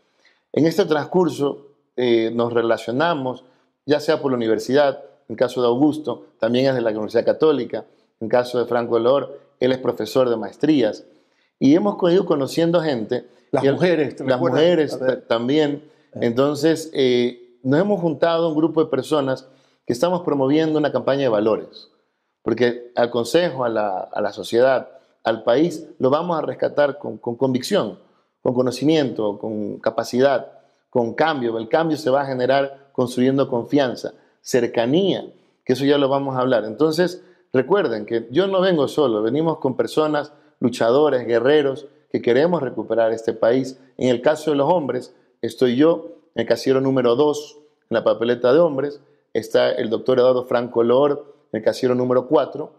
En este transcurso eh, nos relacionamos, ya sea por la universidad, en caso de Augusto, también es de la Universidad Católica, en caso de Franco Elor, él es profesor de maestrías, y hemos ido conociendo gente. Las mujeres, las mujeres también. Entonces, eh, nos hemos juntado un grupo de personas que estamos promoviendo una campaña de valores, porque al Consejo, a la, a la sociedad, al país, lo vamos a rescatar con, con convicción con conocimiento, con capacidad, con cambio. El cambio se va a generar construyendo confianza, cercanía, que eso ya lo vamos a hablar. Entonces, recuerden que yo no vengo solo, venimos con personas, luchadores, guerreros, que queremos recuperar este país. En el caso de los hombres, estoy yo, en el casillero número 2, en la papeleta de hombres, está el doctor Eduardo Franco Lor, en el casillero número 4,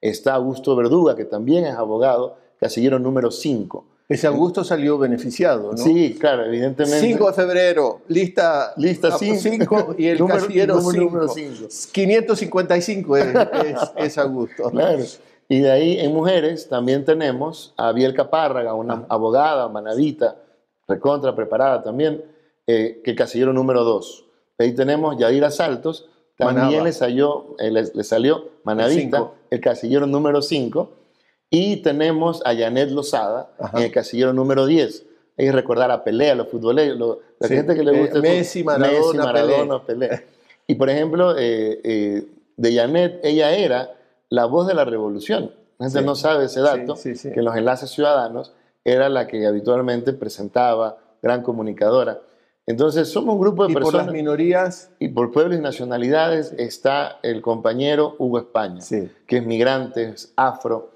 está Augusto Verduga, que también es abogado, casillero número 5. Ese Augusto salió beneficiado, ¿no? Sí, claro, evidentemente. 5 de febrero, lista 5 ah, y el número, 5. 555 es, Augusto. Claro. Y de ahí en mujeres también tenemos a Abiel Capárraga, una ah. abogada, manadita, recontra, preparada también, eh, que casillero número 2. Ahí tenemos Yadira Saltos, también le salió, eh, salió manadita, el, el casillero número 5 y tenemos a Janet Lozada en el casillero número 10. Hay que recordar a Pelé, a los futboleros, a la gente que le eh, gusta. Messi, Maradona, Pelé. Y por ejemplo, eh, eh, de Janet, ella era la voz de la revolución. La gente no sabe ese dato, que en los enlaces ciudadanos era la que habitualmente presentaba, gran comunicadora. Entonces, somos un grupo de ¿Y personas. Por las minorías. Y por pueblos y nacionalidades está el compañero Hugo España, que es migrante, es afro,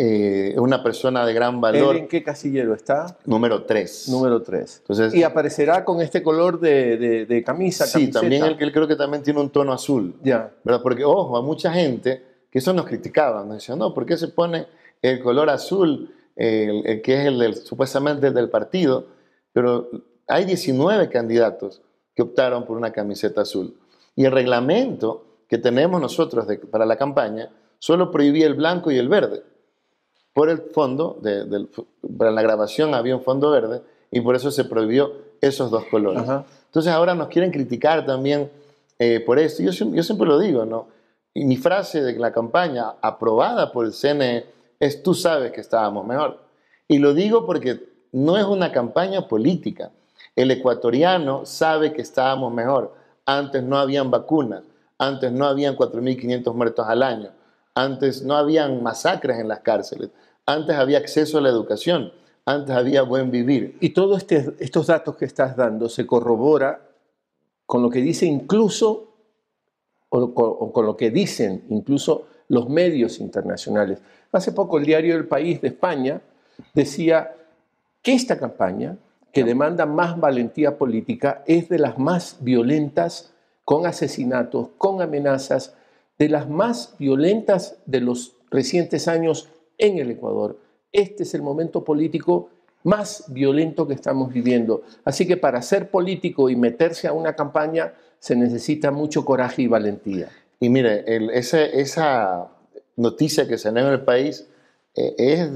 eh, una persona de gran valor. ¿En qué casillero está? Número 3. Número 3. Entonces, y aparecerá con este color de, camisa. Sí, también el que creo que también tiene un tono azul. Ya. ¿Verdad? Porque, ojo, a mucha gente que eso nos criticaba, nos decían, no, ¿por qué se pone el color azul, el, que es el, supuestamente del partido? Pero hay 19 candidatos que optaron por una camiseta azul. Y el reglamento que tenemos nosotros para la campaña solo prohibía el blanco y el verde por el fondo, para la grabación había un fondo verde y por eso se prohibió esos dos colores. Entonces ahora nos quieren criticar también eh, por esto. Yo, yo, siempre lo digo, ¿no? Y mi frase de la campaña aprobada por el CNE es tú sabes que estábamos mejor. Y lo digo porque no es una campaña política. El ecuatoriano sabe que estábamos mejor. Antes no habían vacunas, antes no habían 4.500 muertos al año, antes no habían masacres en las cárceles, antes había acceso a la educación, antes había buen vivir. Y todos este, estos datos que estás dando se corrobora con lo que dice incluso, o con lo que dicen incluso los medios internacionales. Hace poco el diario El País de España decía que esta campaña, que demanda más valentía política, es de las más violentas, con asesinatos, con amenazas, de las más violentas de los recientes años en el Ecuador. Este es el momento político más violento que estamos viviendo. Así que para ser político y meterse a una campaña se necesita mucho coraje y valentía. Y mire, esa, noticia que se en el país eh, es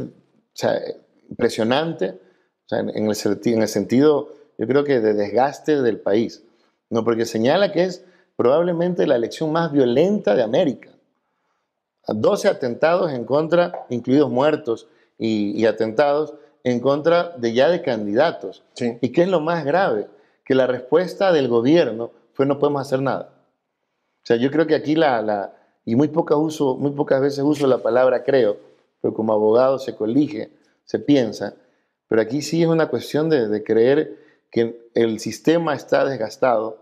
impresionante en, el, en el sentido, yo creo que de desgaste del país, ¿no? porque señala que es probablemente la elección más violenta de América. 12 atentados en contra, incluidos muertos y, atentados, en contra de ya de candidatos. ¿Y qué es lo más grave? Que la respuesta del gobierno fue no podemos hacer nada. O sea, yo creo que aquí la, y muy, poca uso, muy pocas veces uso la palabra creo, pero como abogado se colige, se piensa, pero aquí sí es una cuestión de creer que el sistema está desgastado,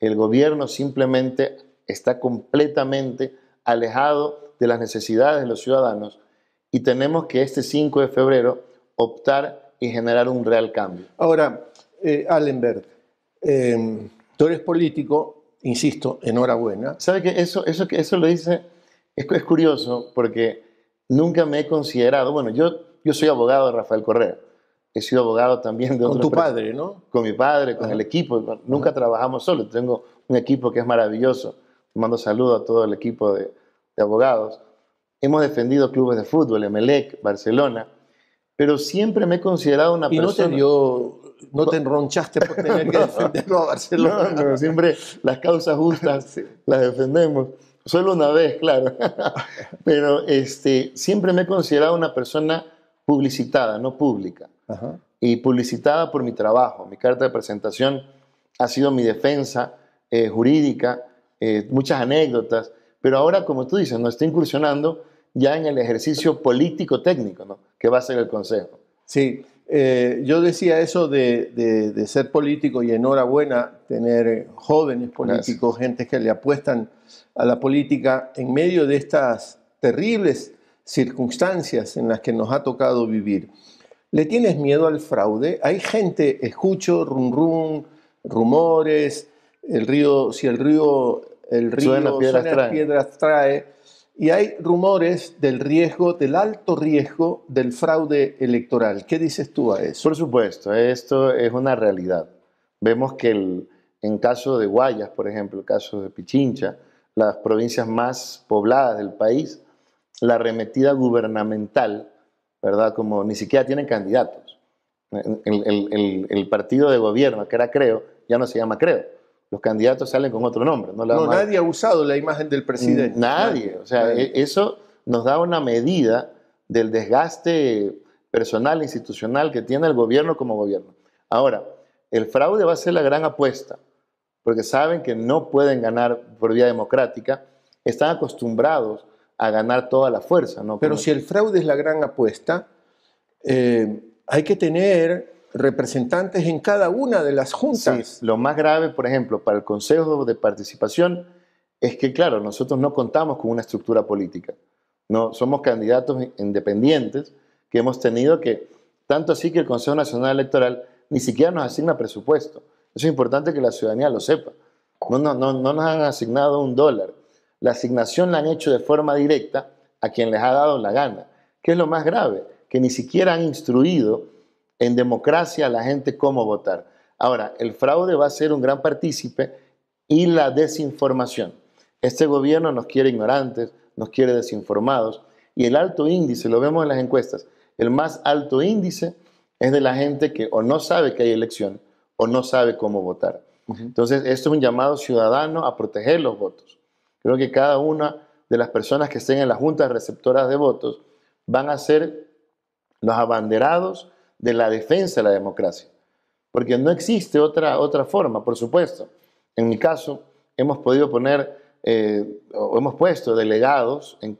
el gobierno simplemente está completamente alejado de las necesidades de los ciudadanos y tenemos que este 5 de febrero optar y generar un real cambio. Ahora, eh, Allenberg, em, tú eres político, insisto, enhorabuena. ¿Sabes que eso, eso, eso lo dice, es, es curioso porque nunca me he considerado, bueno, yo, yo soy abogado de Rafael Correa, he sido abogado también de Con tu padre, ¿no? Con mi padre, con el equipo. Nunca trabajamos solos. Tengo un equipo que es maravilloso. Mando saludos a todo el equipo de, abogados. Hemos defendido clubes de fútbol, Emelec, Barcelona, pero siempre me he considerado una persona... ¿Y no te enronchaste por tener que [laughs] defenderlo a Barcelona? siempre las causas justas [laughs] las defendemos. Solo una vez, claro. [laughs] pero este, siempre me he considerado una persona publicitada, no pública y publicitada por mi trabajo. Mi carta de presentación ha sido mi defensa eh, jurídica, eh, muchas anécdotas, pero ahora, como tú dices, nos está incursionando ya en el ejercicio político-técnico, ¿no? que va a ser el Consejo. Sí, eh, yo decía eso de, ser político y enhorabuena tener jóvenes políticos, gente que le apuestan a la política en medio de estas terribles circunstancias en las que nos ha tocado vivir. ¿Le tienes miedo al fraude? Hay gente, escucho rum rumores, el río, si el río, el río suena, piedras, trae. piedras trae. Y hay rumores del riesgo, del alto riesgo del fraude electoral. ¿Qué dices tú a eso? Por supuesto, esto es una realidad. Vemos que el, en caso de Guayas, por ejemplo, el caso de Pichincha, las provincias más pobladas del país, la arremetida gubernamental ¿verdad? Como ni siquiera tienen candidatos. El, el, partido de gobierno, que era Creo, ya no se llama Creo. Los candidatos salen con otro nombre. No, nadie ha usado la imagen del presidente. Nadie. O sea, e, eso nos da una medida del desgaste personal, institucional que tiene el gobierno como gobierno. Ahora, el fraude va a ser la gran apuesta, porque saben que no pueden ganar por vía democrática, están acostumbrados a ganar toda la fuerza. ¿no? Pero si el fraude es la gran apuesta, eh, hay que tener representantes en cada una de las juntas. lo más grave, por ejemplo, para el Consejo de Participación es que, claro, nosotros no contamos con una estructura política. No, somos candidatos independientes que hemos tenido que, tanto así que el Consejo Nacional Electoral ni siquiera nos asigna presupuesto. Eso es importante que la ciudadanía lo sepa. No, no, no, no nos han asignado un dólar. La asignación la han hecho de forma directa a quien les ha dado la gana. ¿Qué es lo más grave? Que ni siquiera han instruido en democracia a la gente cómo votar. Ahora, el fraude va a ser un gran partícipe y la desinformación. Este gobierno nos quiere ignorantes, nos quiere desinformados y el alto índice, lo vemos en las encuestas, el más alto índice es de la gente que o no sabe que hay elección o no sabe cómo votar. Entonces, esto es un llamado ciudadano a proteger los votos. Creo que cada una de las personas que estén en las juntas receptoras de votos van a ser los abanderados de la defensa de la democracia. Porque no existe otra, otra forma, por supuesto. En mi caso, hemos podido poner eh, hemos puesto delegados en,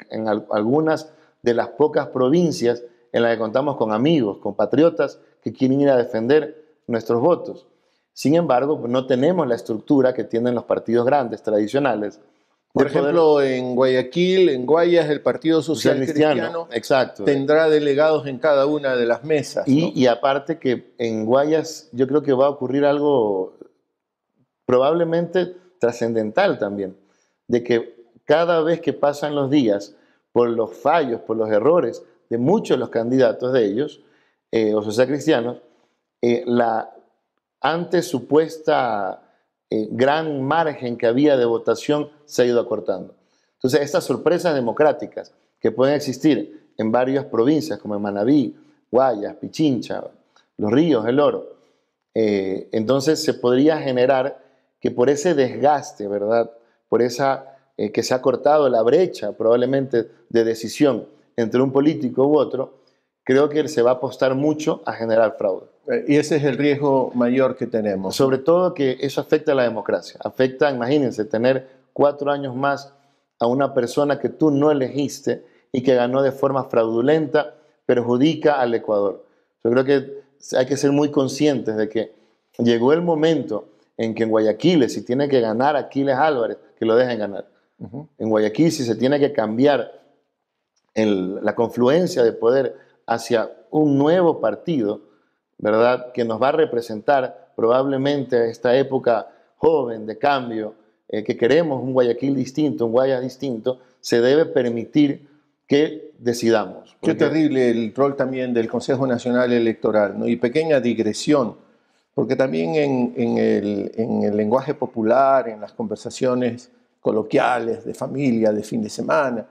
algunas de las pocas provincias en las que contamos con amigos, con patriotas que quieren ir a defender nuestros votos. Sin embargo, no tenemos la estructura que tienen los partidos grandes tradicionales por ejemplo, en Guayaquil, en Guayas, el Partido Social Cristiano, exacto. tendrá delegados en cada una de las mesas. Y, aparte que en Guayas yo creo que va a ocurrir algo probablemente trascendental también, de que cada vez que pasan los días, por los fallos, por los errores de muchos de los candidatos de ellos, eh, o social cristianos, eh, la antes supuesta eh, gran margen que había de votación se ha ido acortando. Entonces, estas sorpresas democráticas que pueden existir en varias provincias, como en Manabí, Guayas, Pichincha, Los Ríos, El Oro, eh, entonces se podría generar que por ese desgaste, ¿verdad? Por esa eh, que se ha cortado la brecha probablemente de decisión entre un político u otro, creo que se va a apostar mucho a generar fraude. Eh, y ese es el riesgo mayor que tenemos. Sobre todo que eso afecta a la democracia. Afecta, imagínense, tener cuatro años más a una persona que tú no elegiste y que ganó de forma fraudulenta, perjudica al Ecuador. Yo creo que hay que ser muy conscientes de que llegó el momento en que en Guayaquil, si tiene que ganar Aquiles Álvarez, que lo dejen ganar. En Guayaquil, si se tiene que cambiar la confluencia de poder hacia un nuevo partido, ¿verdad? Que nos va a representar probablemente a esta época joven de cambio, eh, que queremos un Guayaquil distinto, un Guaya distinto, se debe permitir que decidamos. Qué terrible el rol también del Consejo Nacional Electoral, ¿no? Y pequeña digresión, porque también en el lenguaje popular, en las conversaciones coloquiales, de familia, de fin de semana,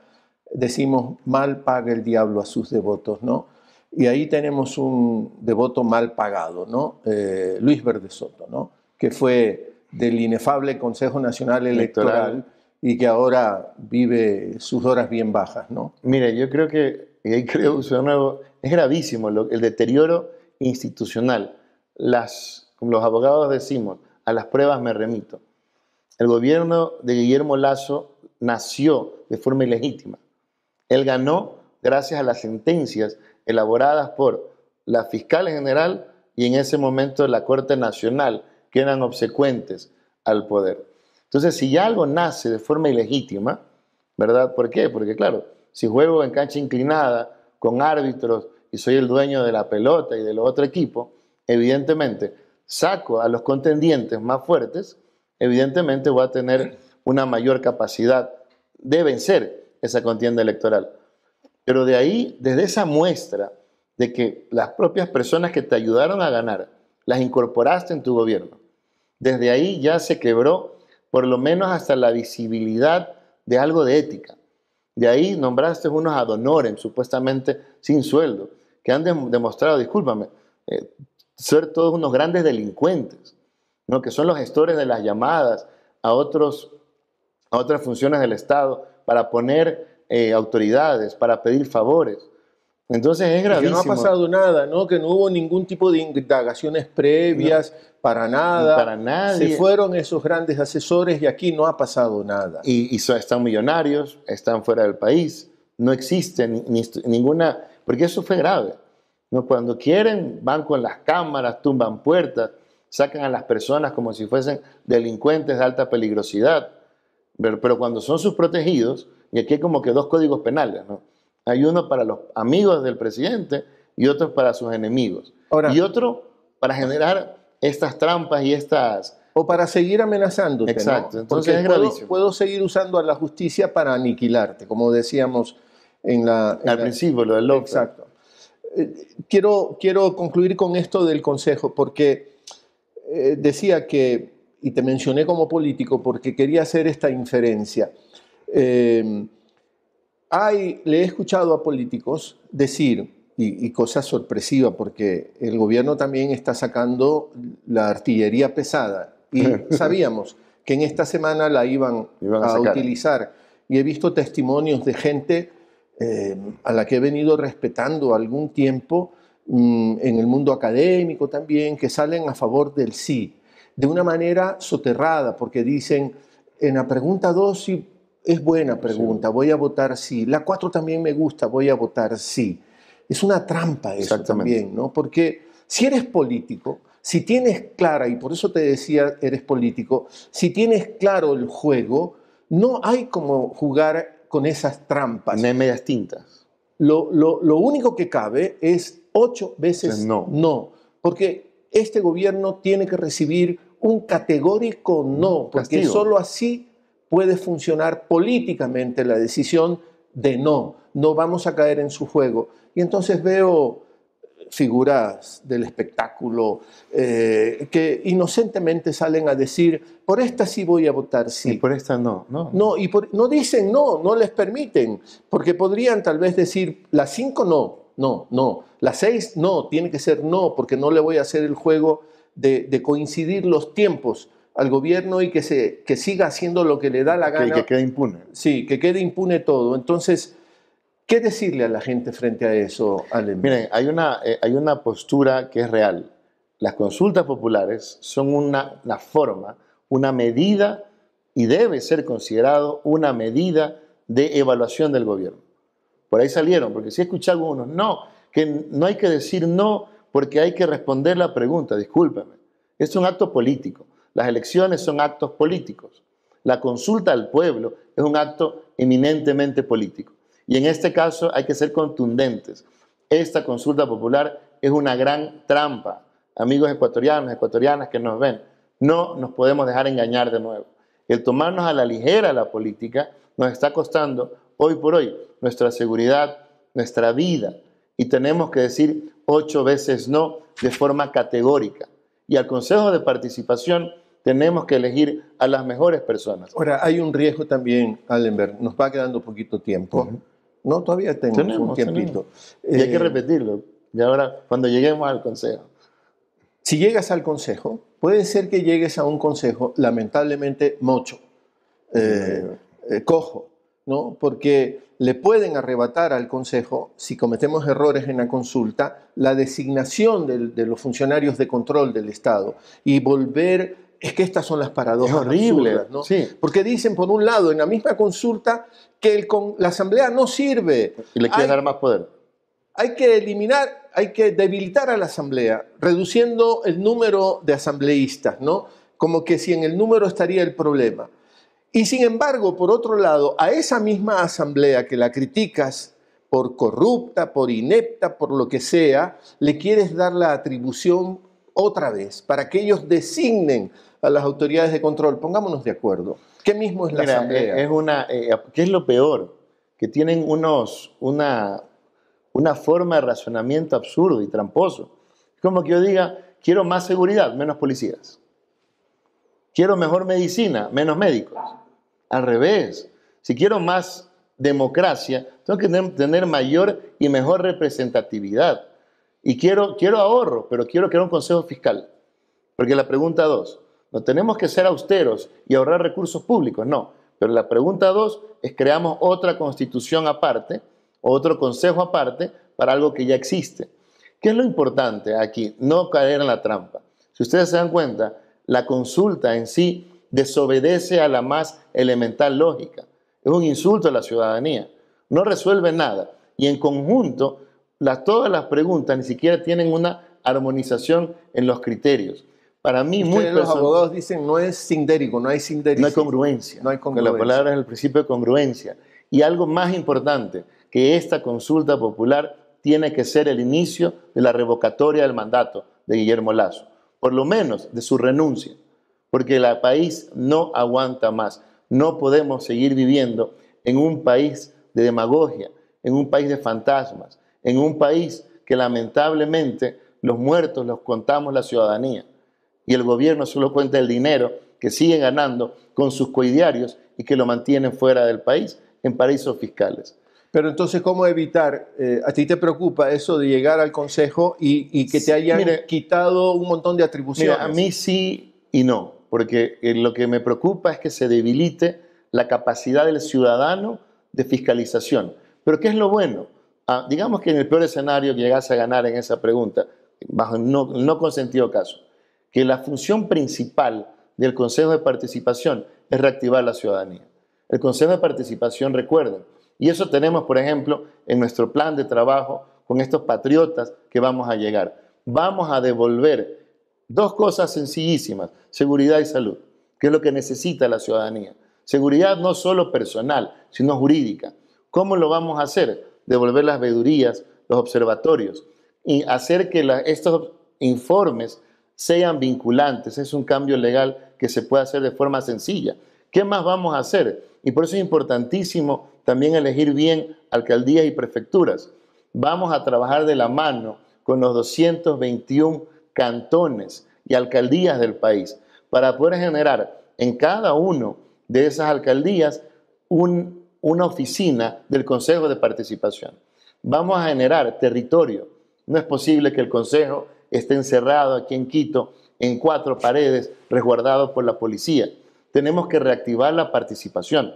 decimos mal paga el diablo a sus devotos, ¿no? Y ahí tenemos un devoto mal pagado, ¿no? Eh, Luis Verde Soto, ¿no? Que fue del inefable Consejo Nacional Electoral, y que ahora vive sus horas bien bajas, ¿no? Mire, yo creo que, y ahí creo, nuevo, es gravísimo el deterioro institucional. Las, como los abogados decimos, a las pruebas me remito. El gobierno de Guillermo Lazo nació de forma ilegítima. Él ganó gracias a las sentencias elaboradas por la fiscal general y en ese momento la Corte Nacional, que eran obsecuentes al poder. Entonces, si ya algo nace de forma ilegítima, ¿verdad? ¿Por qué? Porque claro, si juego en cancha inclinada con árbitros y soy el dueño de la pelota y del otro equipo, evidentemente saco a los contendientes más fuertes, evidentemente voy a tener una mayor capacidad de vencer esa contienda electoral. Pero de ahí, desde esa muestra de que las propias personas que te ayudaron a ganar, las incorporaste en tu gobierno, desde ahí ya se quebró por lo menos hasta la visibilidad de algo de ética. De ahí nombraste unos ad supuestamente sin sueldo, que han demostrado, discúlpame, eh, ser todos unos grandes delincuentes, ¿no? que son los gestores de las llamadas a, otros, a otras funciones del Estado para poner eh, autoridades, para pedir favores. Entonces es gravísimo. no ha pasado nada, ¿no? Que no hubo ningún tipo de indagaciones previas, para nada. Para nadie. Se fueron esos grandes asesores y aquí no ha pasado nada. Y, están millonarios, están fuera del país, no existe ninguna... Porque eso fue grave. ¿no? Cuando quieren, van con las cámaras, tumban puertas, sacan a las personas como si fuesen delincuentes de alta peligrosidad. Pero cuando son sus protegidos, y aquí hay como que dos códigos penales, ¿no? Hay uno para los amigos del presidente y otro para sus enemigos. y otro para generar estas trampas y estas... O para seguir amenazándote. Exacto. Entonces puedo, seguir usando a la justicia para aniquilarte, como decíamos en la... En Al principio, lo del Exacto. Eh, quiero, quiero concluir con esto del consejo, porque eh, decía que y te mencioné como político porque quería hacer esta inferencia. Em, hay, le he escuchado a políticos decir, y, y, cosa sorpresiva, porque el gobierno también está sacando la artillería pesada, y [laughs] sabíamos que en esta semana la iban, a, utilizar, y he visto testimonios de gente em, a la que he venido respetando algún tiempo mm, en el mundo académico también, que salen a favor del sí, de una manera soterrada, porque dicen, en la pregunta 2 si es buena pregunta, voy a votar sí. La 4 también me gusta, voy a votar sí. Es una trampa eso también, ¿no? Porque si eres político, si tienes clara, y por eso te decía, eres político, si tienes claro el juego, no hay como jugar con esas trampas. No hay medias tintas. Lo, lo, único que cabe es ocho veces no. no. Porque este gobierno tiene que recibir un categórico no, porque solo así puede funcionar políticamente la decisión de no, no vamos a caer en su juego. Y entonces veo figuras del espectáculo eh, que inocentemente salen a decir, por esta sí voy a votar sí. Y por esta no, no. No, y no dicen no, no les permiten, porque podrían tal vez decir, las cinco no, no, no, las seis no, tiene que ser no, porque no le voy a hacer el juego de, coincidir los tiempos al gobierno y que, se, que siga haciendo lo que le da la gana. Que, quede impune. Sí, que quede impune todo. Entonces, ¿qué decirle a la gente frente a eso, Miren, hay una, eh, hay una postura que es real. Las consultas populares son una, una forma, una medida y debe ser considerado una medida de evaluación del gobierno. Por ahí salieron, porque si he algunos, no, que no hay que decir no porque hay que responder la pregunta, discúlpeme. Es un acto político. Las elecciones son actos políticos. La consulta al pueblo es un acto eminentemente político. Y en este caso hay que ser contundentes. Esta consulta popular es una gran trampa. Amigos ecuatorianos, ecuatorianas que nos ven, no nos podemos dejar engañar de nuevo. El tomarnos a la ligera la política nos está costando hoy por hoy nuestra seguridad, nuestra vida. Y tenemos que decir, ocho veces no, de forma categórica. Y al Consejo de Participación tenemos que elegir a las mejores personas. Ahora, hay un riesgo también, Allenberg, nos va quedando poquito tiempo. No, todavía tenemos, un tiempito. Y hay que eh, repetirlo. Y ahora, cuando lleguemos al Consejo. Si llegas al Consejo, puede ser que llegues a un Consejo, lamentablemente, mocho, eh, eh, cojo, ¿no? Porque le pueden arrebatar al Consejo, si cometemos errores en la consulta, la designación de, los funcionarios de control del Estado y volver es que estas son las paradojas horribles, ¿no? Porque dicen, por un lado, en la misma consulta, que la Asamblea no sirve. Y le quieren dar más poder. Hay que eliminar, hay que debilitar a la Asamblea, reduciendo el número de asambleístas, ¿no? Como que si en el número estaría el problema. Y sin embargo, por otro lado, a esa misma asamblea que la criticas por corrupta, por inepta, por lo que sea, le quieres dar la atribución otra vez para que ellos designen a las autoridades de control. Pongámonos de acuerdo. ¿Qué mismo es la asamblea? Eh, es una, eh, ¿Qué es lo peor? Que tienen unos, una, una forma de razonamiento absurdo y tramposo. Es como que yo diga, quiero más seguridad, menos policías. Quiero mejor medicina, menos médicos. Al revés, si quiero más democracia, tengo que tener mayor y mejor representatividad. Y quiero, quiero ahorro, pero quiero crear un consejo fiscal. Porque la pregunta dos, no tenemos que ser austeros y ahorrar recursos públicos, no. Pero la pregunta dos es creamos otra constitución aparte, otro consejo aparte para algo que ya existe. ¿Qué es lo importante aquí? No caer en la trampa. Si ustedes se dan cuenta, la consulta en sí desobedece a la más elemental lógica. Es un insulto a la ciudadanía. No resuelve nada. Y en conjunto, todas las preguntas ni siquiera tienen una armonización en los criterios. Para mí, muchos Los abogados dicen no es sindérico, no hay sindérico. No hay congruencia. No hay congruencia. la palabra es el principio de congruencia. Y algo más importante, que esta consulta popular tiene que ser el inicio de la revocatoria del mandato de Guillermo Lazo por lo menos de su renuncia, porque el país no aguanta más. No podemos seguir viviendo en un país de demagogia, en un país de fantasmas, en un país que lamentablemente los muertos los contamos la ciudadanía y el gobierno solo cuenta el dinero que sigue ganando con sus coidiarios y que lo mantienen fuera del país en paraísos fiscales. Pero entonces, ¿cómo evitar? Eh, ¿A ti te preocupa eso de llegar al Consejo y, que te hayan quitado un montón de atribuciones? a mí sí y no, porque eh, lo que me preocupa es que se debilite la capacidad del ciudadano de fiscalización. Pero ¿qué es lo bueno? Ah, digamos que en el peor escenario que llegase a ganar en esa pregunta, bajo no, no consentido caso, que la función principal del Consejo de Participación es reactivar la ciudadanía. El Consejo de Participación, recuerden, y eso tenemos, por ejemplo, en nuestro plan de trabajo con estos patriotas que vamos a llegar. Vamos a devolver dos cosas sencillísimas, seguridad y salud, que es lo que necesita la ciudadanía. Seguridad no solo personal, sino jurídica. ¿Cómo lo vamos a hacer? Devolver las vedurías, los observatorios y hacer que estos informes sean vinculantes. Es un cambio legal que se puede hacer de forma sencilla. ¿Qué más vamos a hacer? Y por eso es importantísimo también elegir bien alcaldías y prefecturas. Vamos a trabajar de la mano con los 221 cantones y alcaldías del país para poder generar en cada uno de esas alcaldías una oficina del Consejo de Participación. Vamos a generar territorio. No es posible que el Consejo esté encerrado aquí en Quito en cuatro paredes, resguardado por la policía tenemos que reactivar la participación.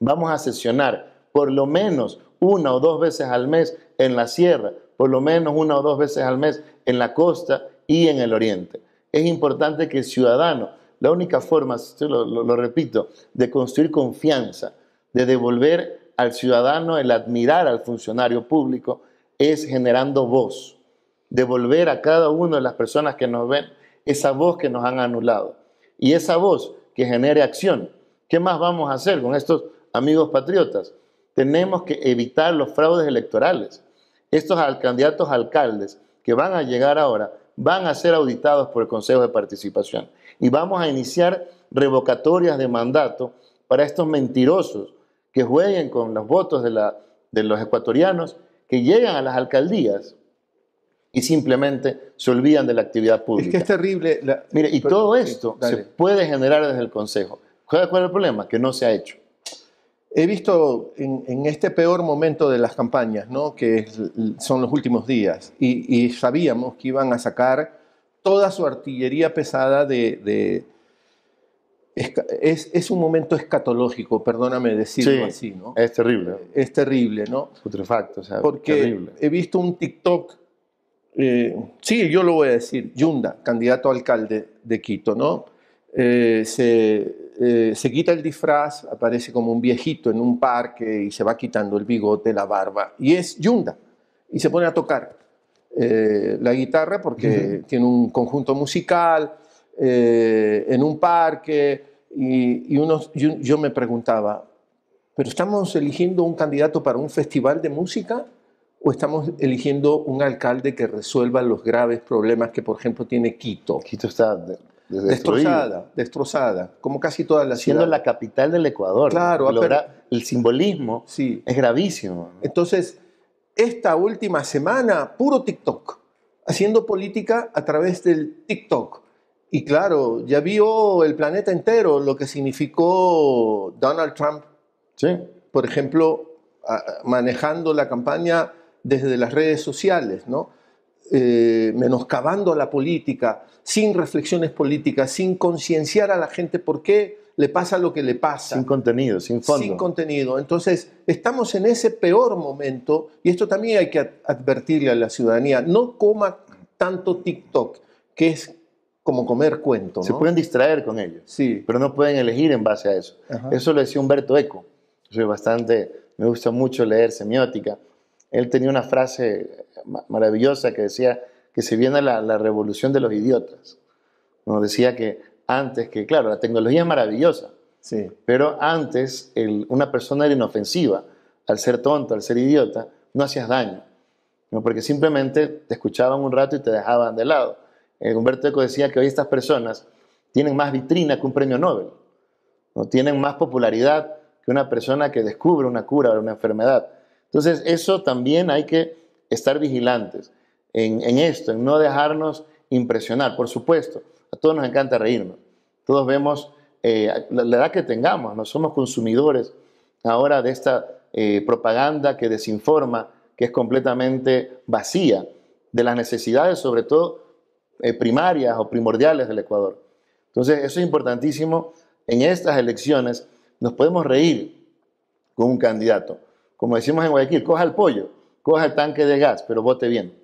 Vamos a sesionar por lo menos una o dos veces al mes en la sierra, por lo menos una o dos veces al mes en la costa y en el oriente. Es importante que el ciudadano, la única forma, lo, repito, de construir confianza, de devolver al ciudadano el admirar al funcionario público, es generando voz, devolver a cada una de las personas que nos ven esa voz que nos han anulado. Y esa voz que genere acción. ¿Qué más vamos a hacer con estos amigos patriotas? Tenemos que evitar los fraudes electorales. Estos candidatos alcaldes que van a llegar ahora van a ser auditados por el Consejo de Participación y vamos a iniciar revocatorias de mandato para estos mentirosos que jueguen con los votos de, de los ecuatorianos que llegan a las alcaldías y simplemente se olvidan de la actividad pública. Es que es terrible. y todo esto se puede generar desde el Consejo. ¿Cuál es el problema? Que no se ha hecho. He visto en, este peor momento de las campañas, ¿no? que son los últimos días, y, sabíamos que iban a sacar toda su artillería pesada de... es, un momento escatológico, perdóname decirlo así. ¿no? Es terrible. Es terrible, ¿no? Putrefacto, o sea, Porque he visto un TikTok eh, sí, yo lo voy a decir, Yunda, candidato alcalde de Quito, ¿no? Eh, eh, se, quita el disfraz, aparece como un viejito en un parque y se va quitando el bigote, la barba, y es Yunda, y se pone a tocar la guitarra porque tiene un conjunto musical en un parque, y, yo me preguntaba, ¿pero estamos eligiendo un candidato para un festival de música? o estamos eligiendo un alcalde que resuelva los graves problemas que, por ejemplo, tiene Quito. Quito está destrozada, destrozada, como casi toda la ciudad. Siendo la capital del Ecuador. Claro, Logra, el simbolismo sí. es gravísimo. Entonces, esta última semana, puro TikTok, haciendo política a través del TikTok. Y claro, ya vio el planeta entero lo que significó Donald Trump, sí. por ejemplo, manejando la campaña desde las redes sociales, ¿no? Eh, la política, sin reflexiones políticas, sin concienciar a la gente por qué le pasa lo que le pasa. Sin contenido, sin fondo. Sin contenido. Entonces, estamos en ese peor momento, y esto también hay que advertirle a la ciudadanía, no coma tanto TikTok, que es como comer cuento. Se pueden distraer con ello, sí. pero no pueden elegir en base a eso. Eso lo decía Humberto Eco. Soy bastante, me gusta mucho leer semiótica él tenía una frase maravillosa que decía que se viene la, revolución de los idiotas. Nos decía que antes, que claro, la tecnología es maravillosa, sí. pero antes una persona era inofensiva. Al ser tonto, al ser idiota, no hacías daño, ¿no? porque simplemente te escuchaban un rato y te dejaban de lado. Eh, Humberto Eco decía que hoy estas personas tienen más vitrina que un premio Nobel, ¿no? tienen más popularidad que una persona que descubre una cura o una enfermedad. Entonces, eso también hay que estar vigilantes en, esto, en no dejarnos impresionar. Por supuesto, a todos nos encanta reírnos. Todos vemos eh, la, edad que tengamos, no somos consumidores ahora de esta eh, propaganda que desinforma, que es completamente vacía, de las necesidades, sobre todo eh, primarias o primordiales del Ecuador. Entonces, eso es importantísimo. En estas elecciones nos podemos reír con un candidato, como decimos en Guayaquil, coja el pollo, coja el tanque de gas, pero vote bien.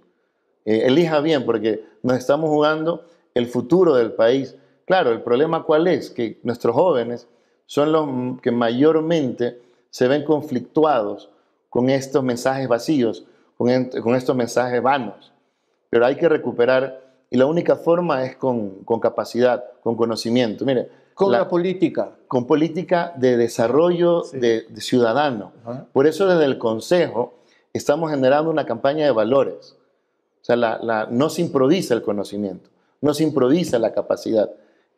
Eh, elija bien, porque nos estamos jugando el futuro del país. Claro, el problema cuál es, que nuestros jóvenes son los que mayormente se ven conflictuados con estos mensajes vacíos, con, estos mensajes vanos. Pero hay que recuperar, y la única forma es con, con capacidad, con conocimiento. Mire, con la, política. Con política de desarrollo de, ciudadano. Por eso desde el Consejo estamos generando una campaña de valores. O sea, no se improvisa el conocimiento, no se improvisa la capacidad.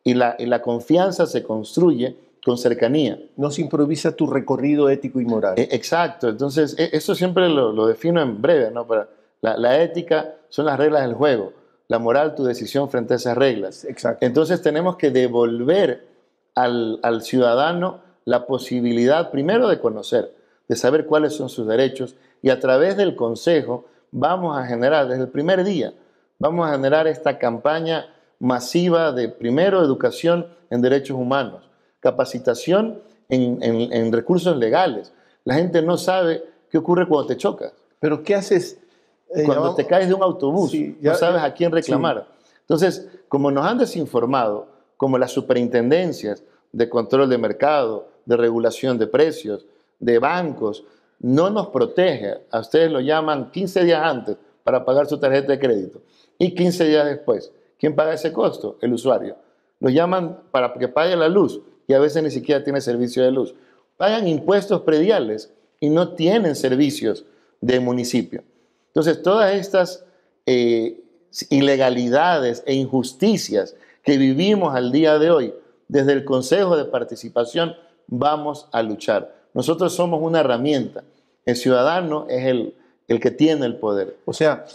Y la, confianza se construye con cercanía. No se improvisa tu recorrido ético y moral. E, exacto. Entonces, e, eso siempre lo, defino en breve, ¿no? Para, la, la, ética son las reglas del juego, la moral tu decisión frente a esas reglas. Exacto. Entonces tenemos que devolver al, ciudadano la posibilidad primero de conocer, de saber cuáles son sus derechos y a través del Consejo vamos a generar, desde el primer día, vamos a generar esta campaña masiva de primero educación en derechos humanos, capacitación en, recursos legales. La gente no sabe qué ocurre cuando te chocas. Pero ¿qué haces? Eh, cuando te caes de un autobús, ya, no sabes a quién reclamar. Entonces, como nos han desinformado, como las superintendencias de control de mercado, de regulación de precios, de bancos, no nos protege. A ustedes lo llaman 15 días antes para pagar su tarjeta de crédito y 15 días después. ¿Quién paga ese costo? El usuario. Lo llaman para que pague la luz y a veces ni siquiera tiene servicio de luz. Pagan impuestos prediales y no tienen servicios de municipio. Entonces, todas estas eh, ilegalidades e injusticias que vivimos al día de hoy, desde el Consejo de Participación vamos a luchar. Nosotros somos una herramienta. El ciudadano es el, que tiene el poder. O sea,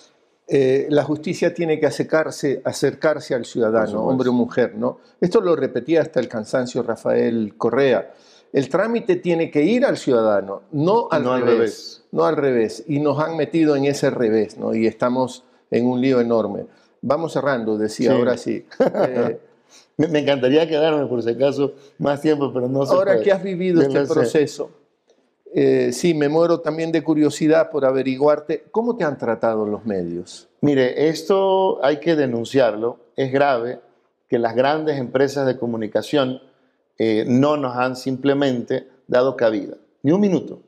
eh, la justicia tiene que acercarse, acercarse al ciudadano, hombre o mujer, ¿no? Esto lo repetía hasta el cansancio Rafael Correa. El trámite tiene que ir al ciudadano, no al, revés, al revés, No al revés. Y nos han metido en ese revés, ¿no? Y estamos en un lío enorme. Vamos cerrando, decía, ahora sí. Eh. [laughs] me, encantaría quedarme por si acaso más tiempo, pero no sé. Ahora que has vivido este proceso, eh, sí, me muero también de curiosidad por averiguarte cómo te han tratado los medios. Mire, esto hay que denunciarlo. Es grave que las grandes empresas de comunicación eh, no nos han simplemente dado cabida, ni un minuto.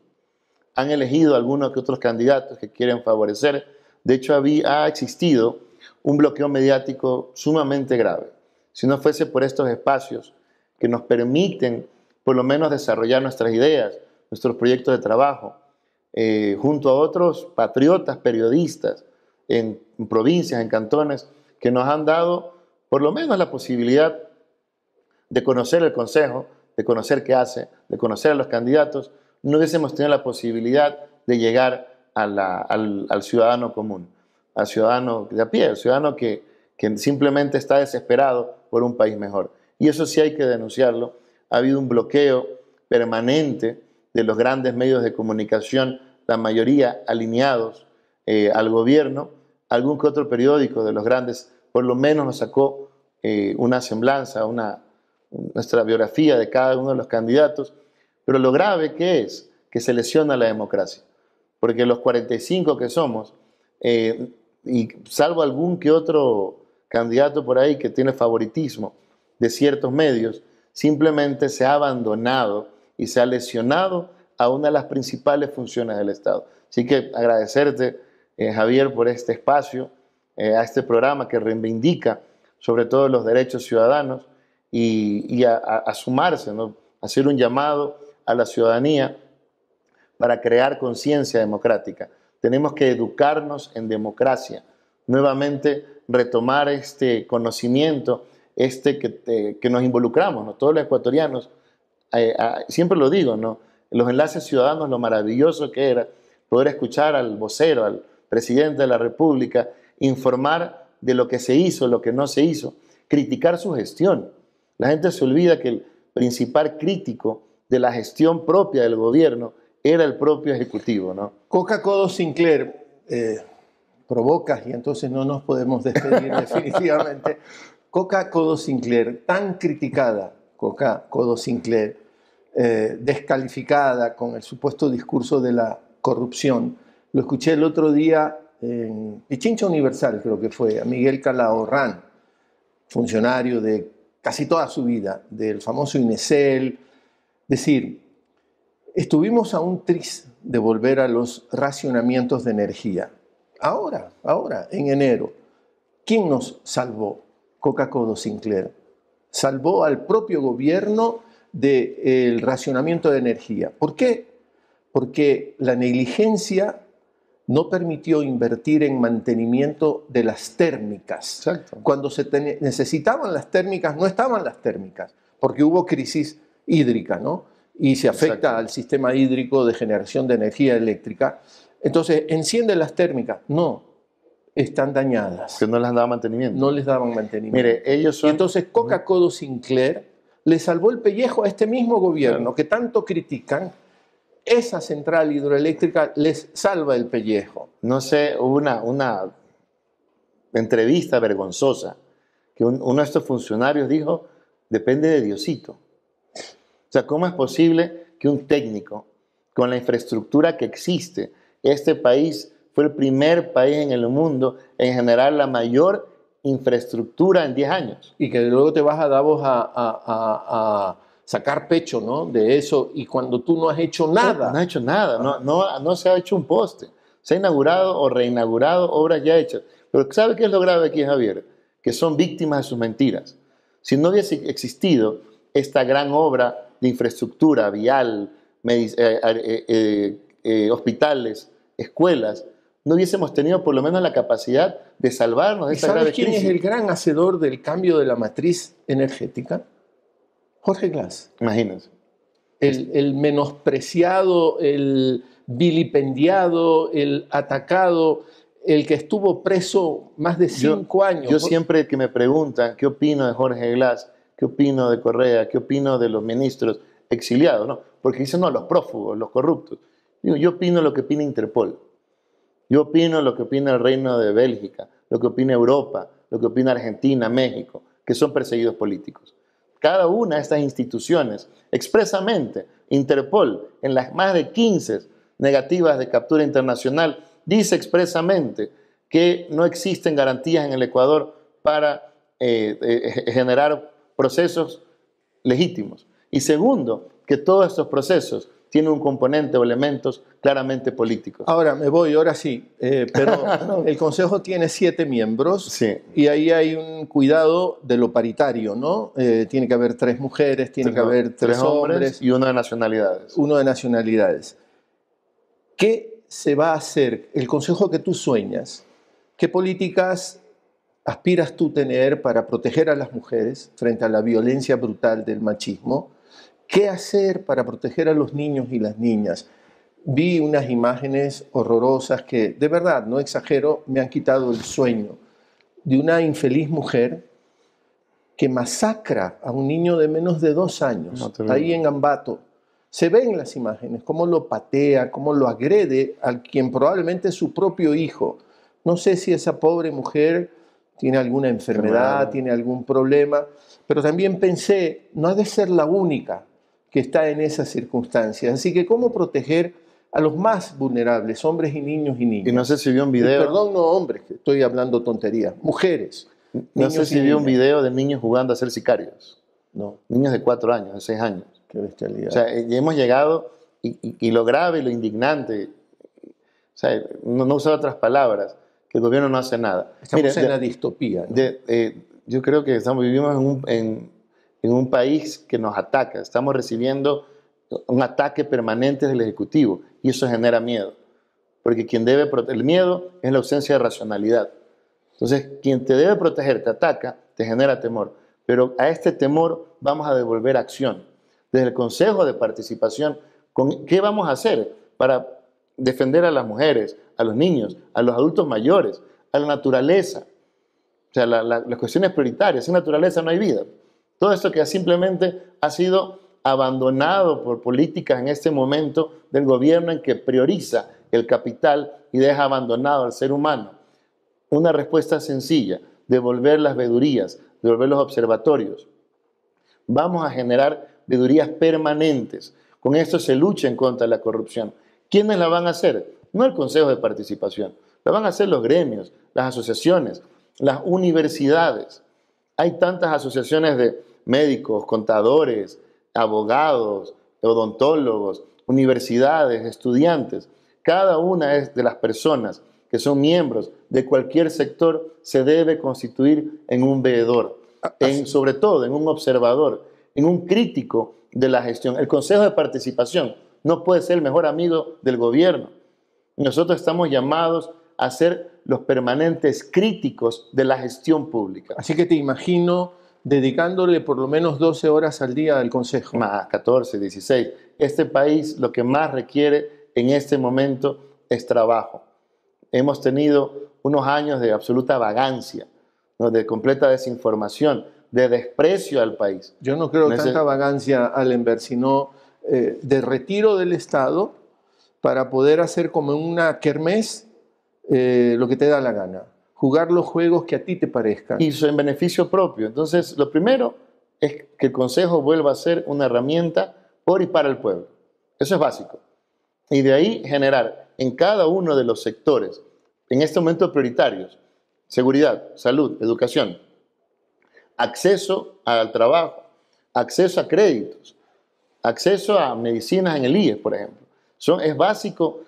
Han elegido algunos que otros candidatos que quieren favorecer. De hecho, ha existido un bloqueo mediático sumamente grave. Si no fuese por estos espacios que nos permiten por lo menos desarrollar nuestras ideas, nuestros proyectos de trabajo, eh, junto a otros patriotas, periodistas, en provincias, en cantones, que nos han dado por lo menos la posibilidad de conocer el Consejo, de conocer qué hace, de conocer a los candidatos, no hubiésemos tenido la posibilidad de llegar al ciudadano común al ciudadano de a pie, al ciudadano que, simplemente está desesperado por un país mejor. Y eso sí hay que denunciarlo. Ha habido un bloqueo permanente de los grandes medios de comunicación, la mayoría alineados eh, al gobierno. Algún que otro periódico de los grandes por lo menos nos sacó eh, una semblanza, una, nuestra biografía de cada uno de los candidatos. Pero lo grave que es que se lesiona la democracia, porque los 45 que somos, eh, y salvo algún que otro candidato por ahí que tiene favoritismo de ciertos medios, simplemente se ha abandonado y se ha lesionado a una de las principales funciones del Estado. Así que agradecerte, eh, Javier, por este espacio, eh, a este programa que reivindica sobre todo los derechos ciudadanos y, a, a, sumarse, hacer un llamado a la ciudadanía para crear conciencia democrática. Tenemos que educarnos en democracia. Nuevamente retomar este conocimiento, este que, nos involucramos, ¿no? todos los ecuatorianos. Eh, ah, siempre lo digo, ¿no? los enlaces ciudadanos, lo maravilloso que era poder escuchar al vocero, al presidente de la República, informar de lo que se hizo, lo que no se hizo, criticar su gestión. La gente se olvida que el principal crítico de la gestión propia del gobierno era el propio ejecutivo, ¿no? Coca-Cola Sinclair eh, provoca y entonces no nos podemos despedir [laughs] definitivamente. Coca-Cola Sinclair, tan criticada, coca codo Sinclair, eh, descalificada con el supuesto discurso de la corrupción. Lo escuché el otro día en Pichincha Universal, creo que fue, a Miguel Calahorrán, funcionario de casi toda su vida, del famoso INESEL, decir, estuvimos a un tris de volver a los racionamientos de energía. Ahora, ahora, en enero, ¿quién nos salvó? Coca-Cola Sinclair. Salvó al propio gobierno del racionamiento de energía. ¿Por qué? Porque la negligencia no permitió invertir en mantenimiento de las térmicas. Cuando se necesitaban las térmicas, no estaban las térmicas, porque hubo crisis hídrica, ¿no? y se afecta al sistema hídrico de generación de energía eléctrica. Entonces, encienden las térmicas. No, están dañadas. Que no les daban mantenimiento. No les daban mantenimiento. ellos son... entonces Coca-Cola Sinclair le salvó el pellejo a este mismo gobierno que tanto critican. Esa central hidroeléctrica les salva el pellejo. No sé, hubo una, una entrevista vergonzosa que uno de estos funcionarios dijo, depende de Diosito. O sea, ¿cómo es posible que un técnico con la infraestructura que existe, este país fue el primer país en el mundo en generar la mayor infraestructura en 10 años? Y que luego te vas a dar a, a, sacar pecho ¿no? de eso y cuando tú no has hecho nada. No, has hecho nada, no, no, no se ha hecho un poste. Se ha inaugurado o reinaugurado obras ya hechas. Pero ¿sabe qué es lo grave aquí, Javier? Que son víctimas de sus mentiras. Si no hubiese existido esta gran obra de infraestructura vial, eh, eh, eh, hospitales, escuelas, no hubiésemos tenido por lo menos la capacidad de salvarnos de esta grave quién es el gran hacedor del cambio de la matriz energética? Jorge Glass. Imagínense. El, menospreciado, el vilipendiado, el atacado, el que estuvo preso más de cinco años. Yo siempre que me preguntan qué opino de Jorge Glass, ¿Qué opino de Correa? ¿Qué opino de los ministros exiliados? ¿no? Porque dicen, no, los prófugos, los corruptos. Digo, yo opino lo que opina Interpol. Yo opino lo que opina el Reino de Bélgica, lo que opina Europa, lo que opina Argentina, México, que son perseguidos políticos. Cada una de estas instituciones, expresamente, Interpol, en las más de 15 negativas de captura internacional, dice expresamente que no existen garantías en el Ecuador para eh, eh, generar procesos legítimos. Y segundo, que todos estos procesos tienen un componente o elementos claramente políticos. Ahora me voy, ahora sí, eh, pero [laughs] el Consejo tiene siete miembros y ahí hay un cuidado de lo paritario, ¿no? Eh, tiene que haber tres mujeres, tiene que haber tres, hombres, y uno de nacionalidades. Uno de nacionalidades. ¿Qué se va a hacer? El Consejo que tú sueñas, ¿qué políticas aspiras tú tener para proteger a las mujeres frente a la violencia brutal del machismo? ¿Qué hacer para proteger a los niños y las niñas? Vi unas imágenes horrorosas que, de verdad, no exagero, me han quitado el sueño de una infeliz mujer que masacra a un niño de menos de dos años, ahí en Ambato. Se ven las imágenes, cómo lo patea, cómo lo agrede al quien probablemente es su propio hijo. No sé si esa pobre mujer tiene alguna enfermedad, tiene algún problema, pero también pensé, no ha de ser la única que está en esas circunstancias. Así que, ¿cómo proteger a los más vulnerables, hombres y niños y niñas? Y no sé si vio un video. perdón, no hombres, estoy hablando tonterías, mujeres. No sé si vio un video de niños jugando a ser sicarios. No. Niños de cuatro años, de seis años. Qué bestialidad. O sea, eh, hemos llegado, y, lo grave, lo indignante, o sea, no, no usar otras palabras que el gobierno no hace nada. Estamos en una la distopía. De, eh, yo creo que estamos, vivimos en un, país que nos ataca. Estamos recibiendo un ataque permanente del Ejecutivo y eso genera miedo. Porque quien debe el miedo es la ausencia de racionalidad. Entonces, quien te debe proteger te ataca, te genera temor. Pero a este temor vamos a devolver acción. Desde el Consejo de Participación, ¿con ¿qué vamos a hacer para defender a las mujeres, a los niños, a los adultos mayores, a la naturaleza. O sea, las cuestiones prioritarias. Sin naturaleza no hay vida. Todo esto que simplemente ha sido abandonado por políticas en este momento del gobierno en que prioriza el capital y deja abandonado al ser humano. Una respuesta sencilla, devolver las vedurías, devolver los observatorios. Vamos a generar vedurías permanentes. Con esto se lucha en contra de la corrupción. ¿Quiénes la van a hacer? No el Consejo de Participación, la van a hacer los gremios, las asociaciones, las universidades. Hay tantas asociaciones de médicos, contadores, abogados, odontólogos, universidades, estudiantes. Cada una de las personas que son miembros de cualquier sector se debe constituir en un veedor, ah, en, sobre todo en un observador, en un crítico de la gestión. El Consejo de Participación no puede ser el mejor amigo del gobierno. Nosotros estamos llamados a ser los permanentes críticos de la gestión pública. Así que te imagino dedicándole por lo menos 12 horas al día al Consejo. Más 14, 16. Este país lo que más requiere en este momento es trabajo. Hemos tenido unos años de absoluta vagancia, de completa desinformación, de desprecio al país. Yo no creo tanta vagancia, Allenberg, sino eh, de retiro del Estado para poder hacer como una kermés eh, lo que te da la gana, jugar los juegos que a ti te parezcan. Y en beneficio propio. Entonces, lo primero es que el Consejo vuelva a ser una herramienta por y para el pueblo. Eso es básico. Y de ahí generar en cada uno de los sectores, en este momento prioritarios, seguridad, salud, educación, acceso al trabajo, acceso a créditos, acceso a medicinas en el IES, por ejemplo. es básico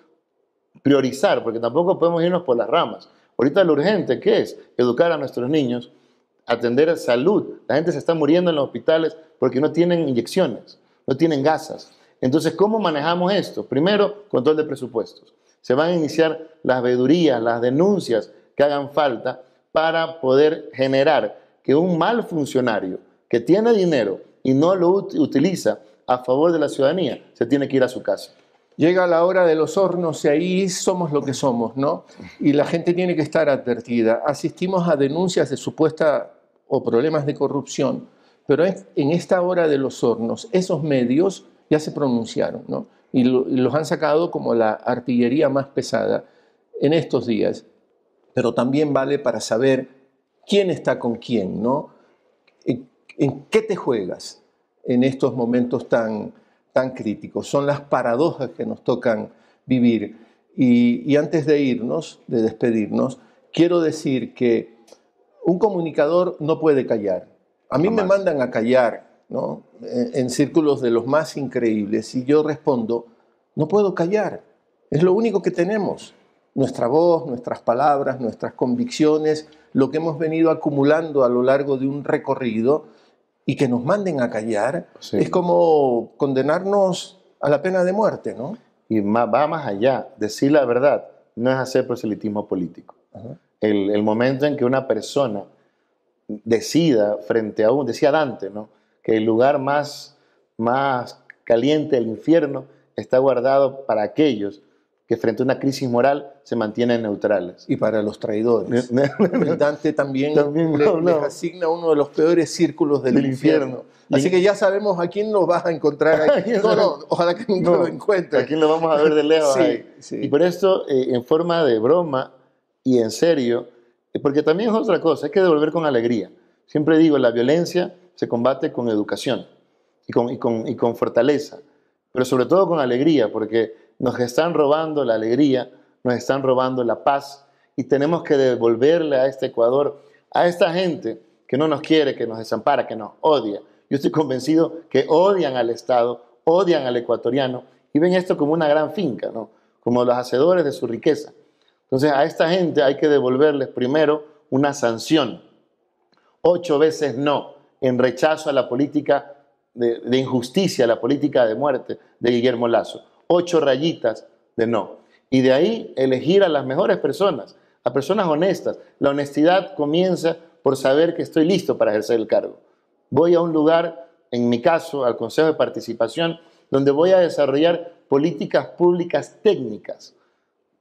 priorizar, porque tampoco podemos irnos por las ramas. Ahorita lo urgente, ¿qué es? Educar a nuestros niños, atender a salud. La gente se está muriendo en los hospitales porque no tienen inyecciones, no tienen gasas. Entonces, ¿cómo manejamos esto? Primero, control de presupuestos. Se van a iniciar las vedurías, las denuncias que hagan falta para poder generar que un mal funcionario que tiene dinero y no lo utiliza a favor de la ciudadanía, se tiene que ir a su casa. Llega la hora de los hornos y ahí somos lo que somos, ¿no? Y la gente tiene que estar advertida. Asistimos a denuncias de supuesta o problemas de corrupción, pero en esta hora de los hornos, esos medios ya se pronunciaron, ¿no? Y, los han sacado como la artillería más pesada en estos días. Pero también vale para saber quién está con quién, ¿no? en qué te juegas? en estos momentos tan, tan críticos. Son las paradojas que nos tocan vivir. Y, antes de irnos, de despedirnos, quiero decir que un comunicador no puede callar. A mí me mandan a callar en círculos de los más increíbles y yo respondo, no puedo callar. Es lo único que tenemos. Nuestra voz, nuestras palabras, nuestras convicciones, lo que hemos venido acumulando a lo largo de un recorrido y que nos manden a callar, es como condenarnos a la pena de muerte, ¿no? Y más, va más allá, decir la verdad no es hacer proselitismo político. El, momento en que una persona decida frente a un, decía Dante, ¿no? que el lugar más, más caliente del infierno está guardado para aquellos que frente a una crisis moral se mantienen neutrales. Y para los traidores. [laughs] Dante también, también les asigna uno de los peores círculos del, infierno. Así que ya sabemos a quién lo vas a encontrar. [laughs] ojalá que no, lo encuentres. A quién lo vamos a ver de lejos. [laughs] Y por esto, eh, en forma de broma y en serio, eh, porque también es otra cosa, hay que devolver con alegría. Siempre digo, la violencia se combate con educación y y con, y con fortaleza, pero sobre todo con alegría, porque nos están robando la alegría, nos están robando la paz y tenemos que devolverle a este Ecuador, a esta gente que no nos quiere, que nos desampara, que nos odia. Yo estoy convencido que odian al Estado, odian al ecuatoriano y ven esto como una gran finca, como los hacedores de su riqueza. Entonces a esta gente hay que devolverles primero una sanción. Ocho veces no, en rechazo a la política de, de injusticia, a la política de muerte de Guillermo Lazo ocho rayitas de no. Y de ahí elegir a las mejores personas, a personas honestas. La honestidad comienza por saber que estoy listo para ejercer el cargo. Voy a un lugar, en mi caso, al Consejo de Participación, donde voy a desarrollar políticas públicas técnicas.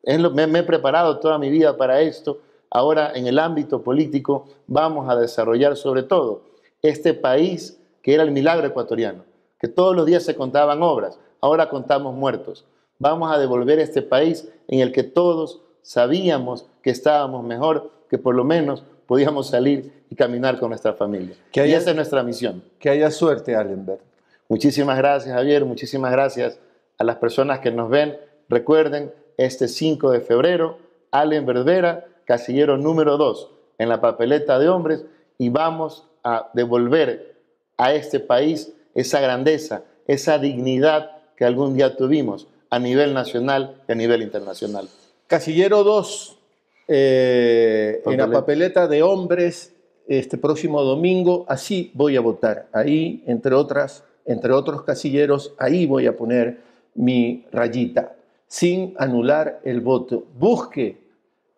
me, he preparado toda mi vida para esto. Ahora, en el ámbito político, vamos a desarrollar sobre todo este país que era el milagro ecuatoriano, que todos los días se contaban obras, ahora contamos muertos. Vamos a devolver este país en el que todos sabíamos que estábamos mejor, que por lo menos podíamos salir y caminar con nuestra familia. Que haya, y esa es nuestra misión. Que haya suerte, Allenberg. Muchísimas gracias, Javier. Muchísimas gracias a las personas que nos ven. Recuerden, este 5 de febrero, Allen Verdera, casillero número 2, en la papeleta de hombres, y vamos a devolver a este país esa grandeza, esa dignidad que algún día tuvimos a nivel nacional y a nivel internacional. Casillero 2, eh, en la papeleta de hombres, este próximo domingo, así voy a votar. Ahí, entre, otras, entre otros casilleros, ahí voy a poner mi rayita, sin anular el voto. Busque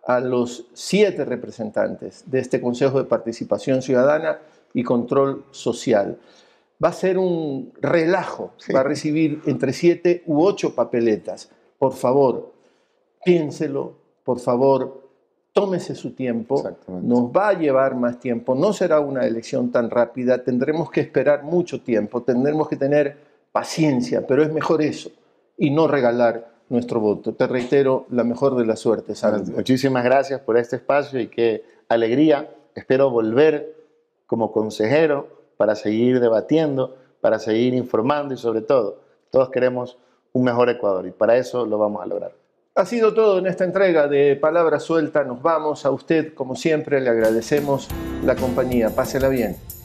a los siete representantes de este Consejo de Participación Ciudadana y Control Social va a ser un relajo, va a recibir entre siete u ocho papeletas. Por favor, piénselo, por favor, tómese su tiempo, nos va a llevar más tiempo, no será una elección tan rápida, tendremos que esperar mucho tiempo, tendremos que tener paciencia, pero es mejor eso y no regalar nuestro voto. Te reitero la mejor de las suertes. Muchísimas gracias por este espacio y qué alegría. Espero volver como consejero para seguir debatiendo, para seguir informando y sobre todo, todos queremos un mejor Ecuador y para eso lo vamos a lograr. Ha sido todo en esta entrega de Palabra Suelta. Nos vamos. A usted, como siempre, le agradecemos la compañía. Pásela bien.